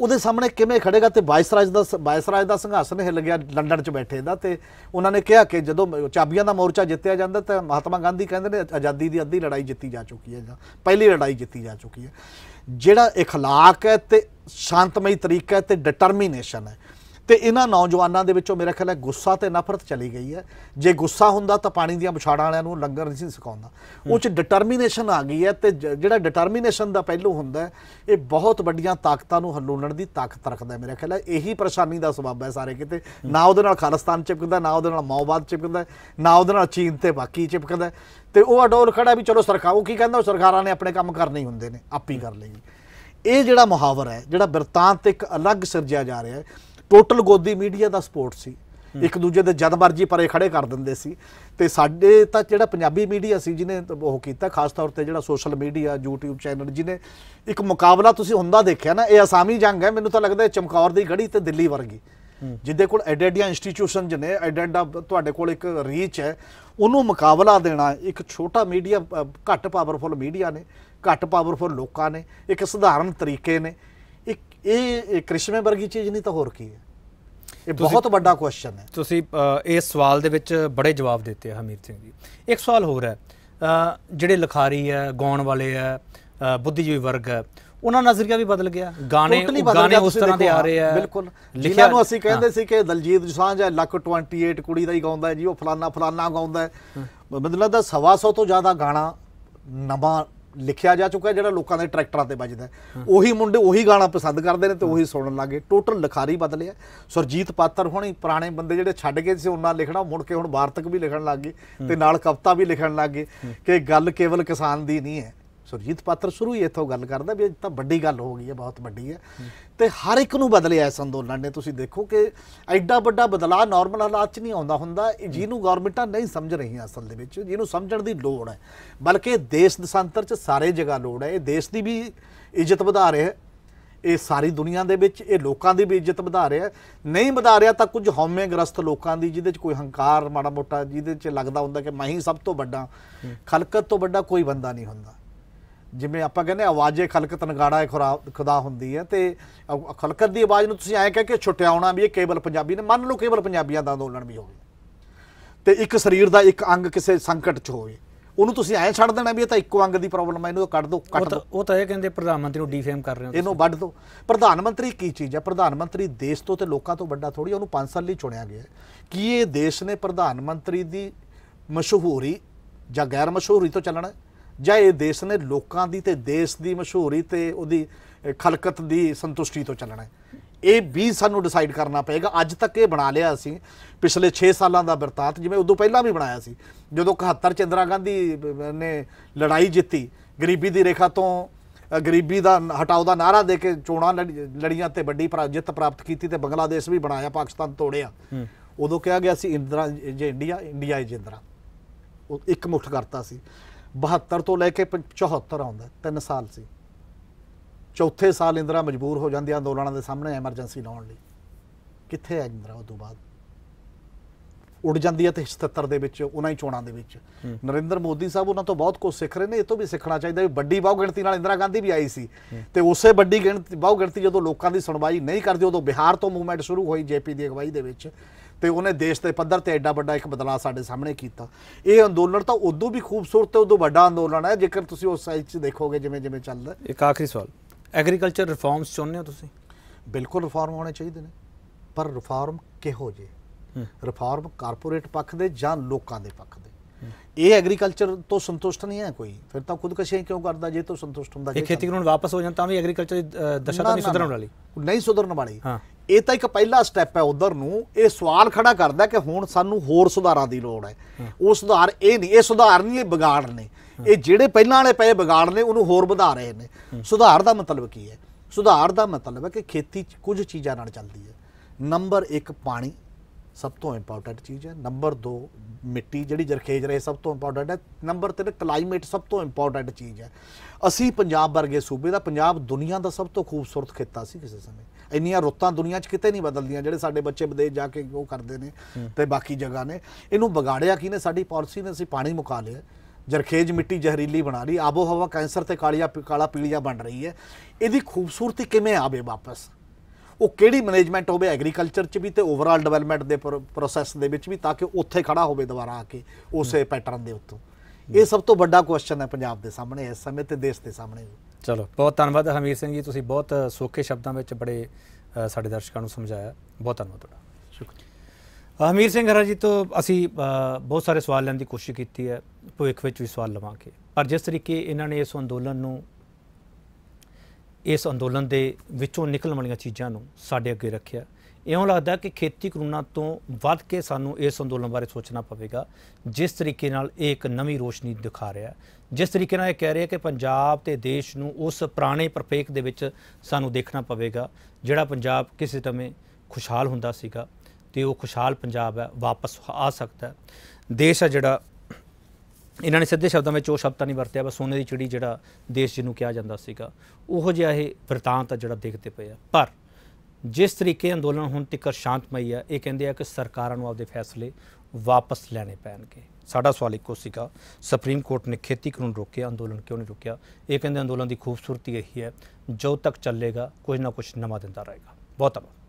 ਉਹਦੇ ਸਾਹਮਣੇ ਕਿਵੇਂ ਖੜੇਗਾ ਤੇ ਵਾਇਸਰਾਜ ਦਾ ਵਾਇਸਰਾਜ ਦਾ ਸੰਘਾਸਨ ਹਿੱਲ ਗਿਆ ਲੰਡਨ 'ਚ ਬੈਠੇ ਦਾ ਤੇ ਉਹਨਾਂ ਨੇ ਕਿਹਾ ਕਿ ਜਦੋਂ ਚਾਬੀਆਂ ਦਾ ਮੋਰਚਾ ਜਿੱਤਿਆ ਜਾਂਦਾ ਤਾਂ ਮਹਾਤਮਾ ਗਾਂਧੀ ਕਹਿੰਦੇ ਨੇ ਆਜ਼ਾਦੀ ਦੀ ਅੱਧੀ ਲੜਾਈ ਜਿੱਤੀ ਜਾ ਚੁੱਕੀ ਹੈ ਜਾਂ ਪਹਿਲੀ ਲੜਾਈ ਜਿੱਤੀ ਜਾ ਚੁੱਕੀ ਹੈ ਜਿਹੜਾ ਇਖਲਾਕ ਹੈ ਤੇ ਸ਼ਾਂਤਮਈ ਤਰੀਕਾ ਹੈ ਤੇ ਡਿਟਰਮੀਨੇਸ਼ਨ ਹੈ ਤੇ ਇਹਨਾਂ ਨੌਜਵਾਨਾਂ ਦੇ ਵਿੱਚੋਂ ਮੇਰਾ ਖਿਆਲ ਹੈ ਗੁੱਸਾ ਤੇ ਨਫ਼ਰਤ ਚਲੀ ਗਈ ਹੈ ਜੇ ਗੁੱਸਾ ਹੁੰਦਾ ਤਾਂ ਪਾਣੀ ਦੀਆਂ ਵਿਛਾੜਾਂ ਵਾਲਿਆਂ ਨੂੰ ਲੰਗਰ ਨਹੀਂ ਸੀ ਸਿਖਾਉਂਦਾ ਉਹ ਚ ਡਿਟਰਮੀਨੇਸ਼ਨ ਆ ਗਈ ਹੈ ਤੇ ਜਿਹੜਾ ਡਿਟਰਮੀਨੇਸ਼ਨ ਦਾ ਪਹਿਲੂ ਹੁੰਦਾ ਇਹ ਬਹੁਤ ਵੱਡੀਆਂ ਤਾਕਤਾਂ ਨੂੰ ਹਲੂਣਣ ਦੀ ਤਾਕਤ ਰੱਖਦਾ ਮੇਰਾ ਖਿਆਲ ਹੈ ਇਹੀ ਪਰੇਸ਼ਾਨੀ ਦਾ ਸਬਬ ਹੈ ਸਾਰੇ ਕਿਤੇ ਨਾ ਉਹਦੇ ਨਾਲ ਖਾਲਿਸਤਾਨ ਚਿਪਕਦਾ ਨਾ ਉਹਦੇ ਨਾਲ ਮੌਬਾਦ ਚਿਪਕਦਾ ਨਾ ਉਹਦੇ ਨਾਲ ਚੀਨ ਤੇ ਬਾਕੀ ਚਿਪਕਦਾ ਤੇ ਉਹ ਅਡੋਲ ਖੜਾ ਵੀ ਚਲੋ ਸਰਕਾਰ ਉਹ ਕੀ ਕਹਿੰਦਾ ਉਹ ਸਰਕਾਰਾਂ ਨੇ ਆਪਣੇ ਕੰਮ ਕਰਨੇ ਹੀ ਹੁੰਦੇ ਨੇ ਆਪੀ ਕਰ ਲਈ ਇਹ ਜਿਹੜਾ ਮੁਹਾਵਰਾ ਹੈ ਜਿਹੜਾ ਬਿਰਤਾਂਤ ਇੱਕ ਅਲੱਗ ਸਿਰਜਿਆ ਜਾ ਰਿਹਾ ਹੈ ਟੋਟਲ ਗੋਦੀ ਮੀਡੀਆ ਦਾ ਸਪੋਰਟ ਸੀ ਇੱਕ ਦੂਜੇ ਦੇ ਜਦ ਮਰਜੀ ਪਰੇ ਖੜੇ ਕਰ ਦਿੰਦੇ ਸੀ ਤੇ ਸਾਡੇ ਤਾਂ ਜਿਹੜਾ ਪੰਜਾਬੀ ਮੀਡੀਆ ਸੀ ਜਿਹਨੇ ਉਹ ਕੀਤਾ ਖਾਸ ਤੌਰ ਤੇ ਜਿਹੜਾ ਸੋਸ਼ਲ ਮੀਡੀਆ YouTube ਚੈਨਲ ਜਿਹਨੇ ਇੱਕ ਮੁਕਾਬਲਾ ਤੁਸੀਂ ਹੁੰਦਾ ਦੇਖਿਆ ਨਾ ਇਹ ਅਸਾਮੀ ਜੰਗ ਹੈ ਮੈਨੂੰ ਤਾਂ ਲੱਗਦਾ ਚਮਕੌਰ ਦੀ ਗੜੀ ਤੇ ਦਿੱਲੀ ਵਰਗੀ ਜਿੱਦੇ ਕੋਲ ਐਡੈਡੀਆਂ ਇੰਸਟੀਟਿਊਸ਼ਨ ਜਨੇ ਐਡੈਡਾ ਤੁਹਾਡੇ ਕੋਲ ਇੱਕ ਰੀਚ ਹੈ ਉਹਨੂੰ ਮੁਕਾਬਲਾ ਦੇਣਾ ਇੱਕ ਛੋਟਾ ਮੀਡੀਆ ਘੱਟ ਪਾਵਰਫੁਲ ਮੀਡੀਆ ਨੇ ਘੱਟ ਪਾਵਰਫੁਲ ਲੋਕਾਂ ਨੇ ਇੱਕ ਸਧਾਰਨ ਤਰੀਕੇ ਨੇ ਇਹ ਕ੍ਰਿਸ਼ਮੇ ਵਰਗੀ ਚੀਜ਼ ਨਹੀਂ ਤਾਂ ਹੋਰ ਕੀ ਹੈ ਇਹ ਬਹੁਤ ਵੱਡਾ ਕੁਐਸਚਨ ਹੈ ਤੁਸੀਂ ਇਸ ਸਵਾਲ ਦੇ ਵਿੱਚ ਬੜੇ ਜਵਾਬ ਦਿੱਤੇ ਆ ਹਮੀਰ ਸਿੰਘ ਜੀ ਇੱਕ ਸਵਾਲ ਹੋਰ ਹੈ ਜਿਹੜੇ ਲਖਾਰੀ ਹੈ ਗਾਉਣ ਵਾਲੇ ਹੈ ਬੁੱਧੀਜੀਵੀ ਵਰਗ ਹੈ ਉਹਨਾਂ ਨਜ਼ਰੀਆ ਵੀ ਬਦਲ ਗਿਆ ਗਾਣੇ ਗਾਣੇ ਉਸ ਤਰ੍ਹਾਂ ਦੇ ਆ ਰਹੇ ਆ ਬਿਲਕੁਲ ਲਿਖਿਆ ਨੂੰ ਅਸੀਂ ਕਹਿੰਦੇ ਸੀ ਕਿ ਦਲਜੀਤ ਜਸਾਂਝ ਹੈ ਲੱਕ 28 ਕੁੜੀ ਦਾ ਹੀ ਗਾਉਂਦਾ ਹੈ ਜੀ ਉਹ ਫਲਾਨਾ ਫਲਾਨਾ ਗਾਉਂਦਾ ਹੈ ਮਤਲਬ ਲੱਗਦਾ 125 ਤੋਂ ਜ਼ਿਆਦਾ ਗਾਣਾ ਨਵਾਂ ਲਿਖਿਆ ਜਾ ਚੁੱਕਾ ਜਿਹੜਾ ਲੋਕਾਂ ਦੇ ਟਰੈਕਟਰਾਂ ਤੇ ਵੱਜਦਾ ਉਹੀ ਮੁੰਡੇ ਉਹੀ ਗਾਣਾ ਪਸੰਦ ਕਰਦੇ ਨੇ ਤੇ ਉਹੀ ਸੁਣਨ ਲੱਗੇ ਟੋਟਲ ਲਿਖਾਰੀ ਬਦਲਿਆ ਸਰਜੀਤ ਪਾਤਰ ਹੁਣੀ ਪੁਰਾਣੇ ਬੰਦੇ ਜਿਹੜੇ ਛੱਡ ਗਏ ਸੀ ਉਹਨਾਂ ਲਿਖਣਾ ਮੁੜ ਕੇ ਹੁਣ ਵਾਰਤਕ ਵੀ ਲਿਖਣ ਲੱਗ ਗਏ ਤੇ ਨਾਲ ਕਵਤਾ ਵੀ ਲਿਖਣ ਲੱਗ ਗਏ ਕਿ ਗੱਲ ਕੇਵਲ ਕਿਸਾਨ ਦੀ ਨਹੀਂ ਹੈ ਸੁਰਜੀਤ ਪਾਤਰ ਸ਼ੁਰੂ ਹੀ ਇੱਥੋਂ ਗੱਲ ਕਰਦਾ ਵੀ ਇਹ ਤਾਂ ਵੱਡੀ ਗੱਲ ਹੋ ਗਈ ਹੈ ਬਹੁਤ ਵੱਡੀ ਹੈ ਤੇ ਹਰ ਇੱਕ ਨੂੰ ਬਦਲਿਆ ਇਸ ਅੰਦੋਲਨ ਨੇ ਤੁਸੀਂ ਦੇਖੋ ਕਿ ਐਡਾ ਵੱਡਾ ਬਦਲਾਅ ਨਾਰਮਲ ਹਾਲਾਤ 'ਚ ਨਹੀਂ ਆਉਂਦਾ ਹੁੰਦਾ ਜਿਹਨੂੰ ਗਵਰਨਮੈਂਟਾਂ ਨਹੀਂ ਸਮਝ ਰਹੀਆਂ ਅਸਲ ਦੇ ਵਿੱਚ ਜਿਹਨੂੰ ਸਮਝਣ ਦੀ ਲੋੜ ਹੈ ਬਲਕਿ ਦੇਸ਼ ਦਸਾਂਤਰ 'ਚ ਸਾਰੇ ਜਗ੍ਹਾ ਲੋੜ ਹੈ ਇਹ ਦੇਸ਼ ਦੀ ਵੀ ਇੱਜ਼ਤ ਵਧਾ ਰਿਹਾ ਹੈ ਇਹ ਸਾਰੀ ਦੁਨੀਆ ਦੇ ਵਿੱਚ ਇਹ ਲੋਕਾਂ ਦੀ ਵੀ ਇੱਜ਼ਤ ਵਧਾ ਰਿਹਾ ਨਹੀਂ ਵਧਾ ਰਿਹਾ ਤਾਂ ਕੁਝ ਹਉਮੇਗ੍ਰਸਤ ਲੋਕਾਂ ਦੀ ਜਿਹਦੇ 'ਚ ਕੋਈ ਹੰਕਾਰ ਮਾੜਾ ਮੋਟਾ ਜਿਹਦੇ 'ਚ ਲੱਗਦਾ ਹੁੰਦਾ ਕਿ ਮੈਂ ਹੀ ਸਭ ਤੋਂ ਵੱਡਾ ਖਲਕਤ ਤੋਂ ਵੱਡਾ ਕੋਈ ਬੰਦਾ ਨਹੀਂ ਹੁੰਦਾ ਜਿਵੇਂ ਆਪਾਂ ਕਹਿੰਦੇ ਆਵਾਜ਼ੇ ਖਲਕਤ ਨਗਾੜਾ ਖੁਦਾ ਹੁੰਦੀ ਹੈ ਤੇ ਖਲਕਤ ਦੀ ਆਵਾਜ਼ ਨੂੰ ਤੁਸੀਂ ਐਂ ਕਹਿ ਕੇ ਛੁੱਟਿਆਉਣਾ ਵੀ ਇਹ ਕੇਵਲ ਪੰਜਾਬੀ ਨੇ ਮੰਨ ਲਓ ਕੇਵਲ ਪੰਜਾਬੀਆਂ ਦਾ ਅੰਦੋਲਨ ਵੀ ਹੋਵੇ ਤੇ ਇੱਕ ਸਰੀਰ ਦਾ ਇੱਕ ਅੰਗ ਕਿਸੇ ਸੰਕਟ 'ਚ ਹੋਵੇ ਉਹਨੂੰ ਤੁਸੀਂ ਐਂ ਛੱਡ ਦੇਣਾ ਵੀ ਇਹ ਤਾਂ ਇੱਕੋ ਅੰਗ ਦੀ ਪ੍ਰੋਬਲਮ ਹੈ ਇਹਨੂੰ ਕੱਢ ਦਿਓ ਕੱਟ ਦਿਓ ਉਹ ਤਾਂ ਇਹ ਕਹਿੰਦੇ ਪ੍ਰਧਾਨ ਮੰਤਰੀ ਨੂੰ ਡੀਫੇਮ ਕਰ ਰਹੇ ਹੋ ਇਹਨੂੰ ਵੱਢ ਦਿਓ ਪ੍ਰਧਾਨ ਮੰਤਰੀ ਕੀ ਚੀਜ਼ ਹੈ ਪ੍ਰਧਾਨ ਮੰਤਰੀ ਦੇਸ਼ ਤੋਂ ਤੇ ਲੋਕਾਂ ਤੋਂ ਵੱਡਾ ਥੋੜੀ ਉਹਨੂੰ 5 ਸਾਲ ਲਈ ਚੁਣਿਆ ਗਿਆ ਕੀ ਇਹ ਦੇਸ਼ ਨੇ ਪ੍ਰਧਾਨ ਮੰਤਰੀ ਦੀ ਮਸ਼ਹੂਰੀ ਜਾਂ ਗੈਰ ਮਸ਼ਹੂਰੀ ਤੋਂ ਚੱਲਣਾ ਜਾਂ ਇਹ ਦੇਸ਼ ਨੇ ਲੋਕਾਂ ਦੀ ਤੇ ਦੇਸ਼ ਦੀ ਮਸ਼ਹੂਰੀ ਤੇ ਉਹਦੀ ਖਲਕਤ ਦੀ ਸੰਤੁਸ਼ਟੀ ਤੋਂ ਚੱਲਣਾ ਹੈ ਇਹ ਵੀ ਸਾਨੂੰ ਡਿਸਾਈਡ ਕਰਨਾ ਪਏਗਾ ਅੱਜ ਤੱਕ ਇਹ ਬਣਾ ਲਿਆ ਅਸੀਂ ਪਿਛਲੇ 6 ਸਾਲਾਂ ਦਾ ਵਰਤਾਂਤ ਜਿਵੇਂ ਉਦੋਂ ਪਹਿਲਾਂ ਵੀ ਬਣਾਇਆ ਸੀ ਜਦੋਂ 71 ਚੰਦਰਾ ਗਾਂਧੀ ਨੇ ਲੜਾਈ ਜਿੱਤੀ ਗਰੀਬੀ ਦੀ ਰੇਖਾ ਤੋਂ ਗਰੀਬੀ ਦਾ ਹਟਾਓ ਦਾ ਨਾਰਾ ਦੇ ਕੇ ਚੋਣਾਂ ਲੜੀਆਂ ਤੇ ਵੱਡੀ ਜਿੱਤ ਪ੍ਰਾਪਤ ਕੀਤੀ ਤੇ ਬੰਗਲਾਦੇਸ਼ ਵੀ ਬਣਾਇਆ ਪਾਕਿਸਤਾਨ ਤੋੜਿਆ ਉਦੋਂ ਕਿਹਾ ਗਿਆ ਸੀ ਇੰਦਰਾ ਜੇ ਇੰਡੀਆ ਇੰਡੀਆ ਜੇ ਇੰਦਰਾ ਉਹ ਇੱਕ ਮੁਠ ਕਰਤਾ ਸੀ 72 ਤੋਂ ਲੈ ਕੇ 74 ਆਉਂਦਾ 3 ਸਾਲ ਸੀ ਚੌਥੇ ਸਾਲ ਇੰਦਰਾ ਮਜਬੂਰ ਹੋ ਜਾਂਦੀ ਅੰਦੋਲਨਾਂ ਦੇ ਸਾਹਮਣੇ ਐਮਰਜੈਂਸੀ ਲਾਉਣ ਲਈ ਕਿੱਥੇ ਹੈ ਇੰਦਰਾ ਉਸ ਤੋਂ ਬਾਅਦ ਉੱਡ ਜਾਂਦੀ ਹੈ ਤੇ 77 ਦੇ ਵਿੱਚ ਉਹਨਾਂ ਹੀ ਚੋਣਾਂ ਦੇ ਵਿੱਚ ਨਰਿੰਦਰ ਮੋਦੀ ਸਾਹਿਬ ਉਹਨਾਂ ਤੋਂ ਬਹੁਤ ਕੁਝ ਸਿੱਖ ਰਹੇ ਨੇ ਇਹ ਤੋਂ ਵੀ ਸਿੱਖਣਾ ਚਾਹੀਦਾ ਵੀ ਵੱਡੀ ਬਹੁ ਗਿਣਤੀ ਨਾਲ ਇੰਦਰਾ ਗਾਂਧੀ ਵੀ ਆਈ ਸੀ ਤੇ ਉਸੇ ਵੱਡੀ ਗਿਣਤੀ ਬਹੁ ਗਿਣਤੀ ਜਦੋਂ ਲੋਕਾਂ ਦੀ ਸੁਣਵਾਈ ਨਹੀਂ ਕਰਦੇ ਉਦੋਂ ਬਿਹਾਰ ਤੋਂ ਮੂਵਮੈਂਟ ਸ਼ੁਰੂ ਹੋਈ ਜੇਪੀ ਦੀ ਅਗਵਾਈ ਦੇ ਵਿੱਚ ਤੇ ਉਹਨੇ ਦੇਸ਼ ਦੇ ਪੱਧਰ ਤੇ ਐਡਾ ਵੱਡਾ ਇੱਕ ਬਦਲਾਅ ਸਾਡੇ ਸਾਹਮਣੇ ਕੀਤਾ ਇਹ ਅੰਦੋਲਨ ਤਾਂ ਉਦੋਂ ਵੀ ਖੂਬਸੂਰਤ ਤੇ ਉਦੋਂ ਵੱਡਾ ਅੰਦੋਲਨ ਹੈ ਜੇਕਰ ਤੁਸੀਂ ਉਸ ਸਾਈਜ਼ 'ਚ ਦੇਖੋਗੇ ਜਿਵੇਂ ਜਿਵੇਂ ਚੱਲਦਾ ਇੱਕ ਆਖਰੀ ਸਵਾਲ ਐਗਰੀਕਲਚਰ ਰਿਫਾਰਮਸ ਚਾਹੁੰਦੇ ਹੋ ਤੁਸੀਂ ਬਿਲਕੁਲ ਰਿਫਾਰਮ ਹੋਣੇ ਚਾਹੀਦੇ ਨੇ ਪਰ ਰਿਫਾਰਮ ਕਿਹੋ ਜੇ ਰਿਫਾਰਮ ਕਾਰਪੋਰੇਟ ਪੱਖ ਦੇ ਜਾਂ ਲੋਕਾਂ ਦੇ ਪੱਖ ਦੇ ਇਹ ਐਗਰੀਕਲਚਰ ਤੋਂ ਸੰਤੁਸ਼ਟ ਨਹੀਂ ਹੈ ਕੋਈ ਫਿਰ ਤਾਂ ਖੁਦਕਸ਼ੀਆਂ ਕਿਉਂ ਕਰਦਾ ਜੇ ਤੋਂ ਸੰਤੁਸ਼ਟ ਹੁੰਦਾ ਜੇ ਖੇਤੀ ਕਾਨੂੰਨ ਵਾਪਸ ਹੋ ਜਾਣ ਤਾਂ ਵੀ ਐਗਰੀਕਲਚਰ ਦੀ ਦਸ਼ਾ ਤਾਂ ਨਹੀਂ ਸੁਧਰਨ ਵਾਲੀ ਨਹੀਂ ਸੁਧਰਨ ਵਾਲੀ ਇਹ ਤਾਂ ਇੱਕ ਪਹਿਲਾ ਸਟੈਪ ਹੈ ਉਧਰ ਨੂੰ ਇਹ ਸਵਾਲ ਖੜਾ ਕਰਦਾ ਕਿ ਹੁਣ ਸਾਨੂੰ ਹੋਰ ਸੁਧਾਰਾਂ ਦੀ ਲੋੜ ਹੈ ਉਹ ਸੁਧਾਰ ਇਹ ਨਹੀਂ ਇਹ ਸੁਧਾਰ ਨਹੀਂ ਇਹ ਵਿਗਾੜ ਨੇ ਇਹ ਜਿਹੜੇ ਪਹਿਲਾਂ ਵਾਲੇ ਪਏ ਵਿਗਾੜ ਨੇ ਉਹਨੂੰ ਹੋਰ ਵਧਾ ਰਹੇ ਨੇ ਸੁਧਾਰ ਦਾ ਮਤਲਬ ਕੀ ਹੈ ਸੁਧਾਰ ਦਾ ਮਤਲਬ ਹੈ ਕਿ ਖੇਤੀ ਕੁਝ ਚੀਜ਼ਾਂ ਨਾਲ ਚੱਲਦੀ ਹੈ ਨੰਬਰ 1 ਪਾਣੀ ਸਭ ਤੋਂ ਇੰਪੋਰਟੈਂਟ ਚੀਜ਼ ਹੈ ਨੰਬਰ 2 ਮਿੱਟੀ ਜਿਹੜੀ ਜਰਖੇਜ ਰਹੇ ਸਭ ਤੋਂ ਇੰਪੋਰਟੈਂਟ ਹੈ ਨੰਬਰ 3 ਕਲਾਈਮੇਟ ਸਭ ਤੋਂ ਇੰਪੋਰਟੈਂਟ ਚੀਜ਼ ਹੈ ਅਸੀਂ ਪੰਜਾਬ ਵਰਗੇ ਸੂਬੇ ਦਾ ਪੰਜਾਬ ਦੁਨੀਆ ਦਾ ਸਭ ਤੋਂ ਖੂਬਸੂਰਤ ਖੇਤਾ ਸੀ ਕਿਸੇ ਸਮੇਂ ਇੰਨੀਆਂ ਰੁੱਤਾਂ ਦੁਨੀਆ 'ਚ ਕਿਤੇ ਨਹੀਂ ਬਦਲਦੀਆਂ ਜਿਹੜੇ ਸਾਡੇ ਬੱਚੇ ਵਿਦੇਸ਼ ਜਾ ਕੇ ਉਹ ਕਰਦੇ ਨੇ ਤੇ ਬਾਕੀ ਜਗ੍ਹਾ ਨੇ ਇਹਨੂੰ ਵਿਗਾੜਿਆ ਕੀ ਨੇ ਸਾਡੀ ਪਾਲਿਸੀ ਨੇ ਅਸੀਂ ਪਾਣੀ ਮੁਕਾ ਲਿਆ ਜਰਖੇਜ ਮਿੱਟੀ ਜ਼ਹਿਰੀਲੀ ਬਣਾ ਲਈ ਆਬੋ ਹਵਾ ਕੈਂਸਰ ਤੇ ਕਾਲੀਆ ਕਾਲਾ ਪੀਲੀਆ ਬਣ ਰਹੀ ਹੈ ਇਹਦੀ ਖੂਬਸੂਰਤੀ ਕਿਵੇਂ ਆਵੇ ਵਾਪਸ ਉਹ ਕਿਹੜੀ ਮੈਨੇਜਮੈਂਟ ਹੋਵੇ ਐਗਰੀਕਲਚਰ 'ਚ ਵੀ ਤੇ ਓਵਰਆਲ ਡਿਵੈਲਪਮੈਂਟ ਦੇ ਪ੍ਰੋਸੈਸ ਦੇ ਵਿੱਚ ਵੀ ਤਾਂ ਕਿ ਉੱਥੇ ਖੜਾ ਹੋਵੇ ਦੁਬਾਰਾ ਆ ਕੇ ਉਸੇ ਪੈਟਰਨ ਦੇ ਉੱਤੋਂ ਇਹ ਸਭ ਤੋਂ ਵੱਡਾ ਕੁਐਸਚਨ ਹੈ ਪੰਜਾਬ ਦੇ ਸਾਹਮਣੇ ਇਸ ਸਮੇਂ ਤੇ ਦੇਸ਼ ਦੇ ਸਾਹਮਣੇ ਚਲੋ ਬਹੁਤ ਧੰਨਵਾਦ ਹਮੀਰ ਸਿੰਘ ਜੀ ਤੁਸੀਂ ਬਹੁਤ ਸੋਖੇ ਸ਼ਬਦਾਂ ਵਿੱਚ ਬੜੇ ਸਾਡੇ ਦਰਸ਼ਕਾਂ ਨੂੰ ਸਮਝਾਇਆ ਬਹੁਤ ਧੰਨਵਾਦ ਤੁਹਾਡਾ ਸ਼ੁਕਰੀਆ ਹਮੀਰ ਸਿੰਘ ਹਰਾ ਜੀ ਤੋਂ ਅਸੀਂ ਬਹੁਤ ਸਾਰੇ ਸਵਾਲ ਲੈਣ ਦੀ ਕੋਸ਼ਿਸ਼ ਕੀਤੀ ਹੈ ਭਵਿੱਖ ਵਿੱਚ ਵੀ ਸਵਾਲ ਲਵਾਂਗੇ ਪਰ ਜਿਸ ਤਰੀਕੇ ਇਹਨਾਂ ਨੇ ਇਸ ਅੰਦੋਲਨ ਨੂੰ ਇਸ ਅੰਦੋਲਨ ਦੇ ਵਿੱਚੋਂ ਨਿਕਲਣ ਵਾਲੀਆਂ ਚੀਜ਼ਾਂ ਨੂੰ ਸਾਡੇ ਅੱਗੇ ਰੱਖਿਆ ਇਉਂ ਲੱਗਦਾ ਕਿ ਖੇਤੀ ਕਰੋਨਾ ਤੋਂ ਵੱਧ ਕੇ ਸਾਨੂੰ ਇਸ ਅੰਦੋਲਨ ਬਾਰੇ ਸੋਚਣਾ ਪਵੇਗਾ ਜਿਸ ਤਰੀਕੇ ਨਾਲ ਇਹ ਇੱਕ ਨਵੀਂ ਰੋਸ਼ਨੀ ਦਿਖਾ ਰਿਹਾ ਜਿਸ ਤਰੀਕੇ ਨਾਲ ਇਹ ਕਹਿ ਰਿਹਾ ਕਿ ਪੰਜਾਬ ਤੇ ਦੇਸ਼ ਨੂੰ ਉਸ ਪੁਰਾਣੇ ਪਰਪੇਕ ਦੇ ਵਿੱਚ ਸਾਨੂੰ ਦੇਖਣਾ ਪਵੇਗਾ ਜਿਹੜਾ ਪੰਜਾਬ ਕਿਸੇ ਸਮੇਂ ਖੁਸ਼ਹਾਲ ਹੁੰਦਾ ਸੀਗਾ ਤੇ ਉਹ ਖੁਸ਼ਹਾਲ ਪੰਜਾਬ ਹੈ ਵਾਪਸ ਆ ਸਕਦਾ ਦੇਸ਼ ਹੈ ਜਿਹੜਾ ਇਹਨਾਂ ਨੇ ਸਿੱਧੇ ਸ਼ਬਦਾਂ ਵਿੱਚ ਉਹ ਸ਼ਬਦ ਤਾਂ ਨਹੀਂ ਵਰਤਿਆ ਬਸ ਸੋਨੇ ਦੀ ਚਿੜੀ ਜਿਹੜਾ ਦੇਸ਼ ਜਿਹਨੂੰ ਕਿਹਾ ਜਾਂਦਾ ਸੀਗਾ ਉਹੋ ਜਿਹਾ ਇਹ ਵਰਤਾਂਤ ਜਿਹੜਾ ਦੇਖਦੇ ਪਏ ਆ ਪਰ ਜਿਸ ਤਰੀਕੇ ਅੰਦੋਲਨ ਹੁਣ ਤੱਕ ਸ਼ਾਂਤਮਈ ਆ ਇਹ ਕਹਿੰਦੇ ਆ ਕਿ ਸਰਕਾਰਾਂ ਨੂੰ ਆਪਦੇ ਫੈਸਲੇ ਵਾਪਸ ਲੈਣੇ ਪੈਣਗੇ ਸਾਡਾ ਸਵਾਲ ਇੱਕੋ ਸੀਗਾ ਸੁਪਰੀਮ ਕੋਰਟ ਨੇ ਖੇਤੀ ਕਾਨੂੰਨ ਰੋਕਿਆ ਅੰਦੋਲਨ ਕਿਉਂ ਨਹੀਂ ਰੋਕਿਆ ਇਹ ਕਹਿੰਦੇ ਅੰਦੋਲਨ ਦੀ ਖੂਬਸੂਰਤੀ ਇਹੀ ਹੈ ਜੋ ਤੱਕ ਚੱਲੇਗਾ ਕੁਝ ਨਾ ਕੁਝ ਨਵਾਂ ਦਿੰਦਾ ਰਹੇਗਾ ਬਹੁਤ ਬਹੁਤ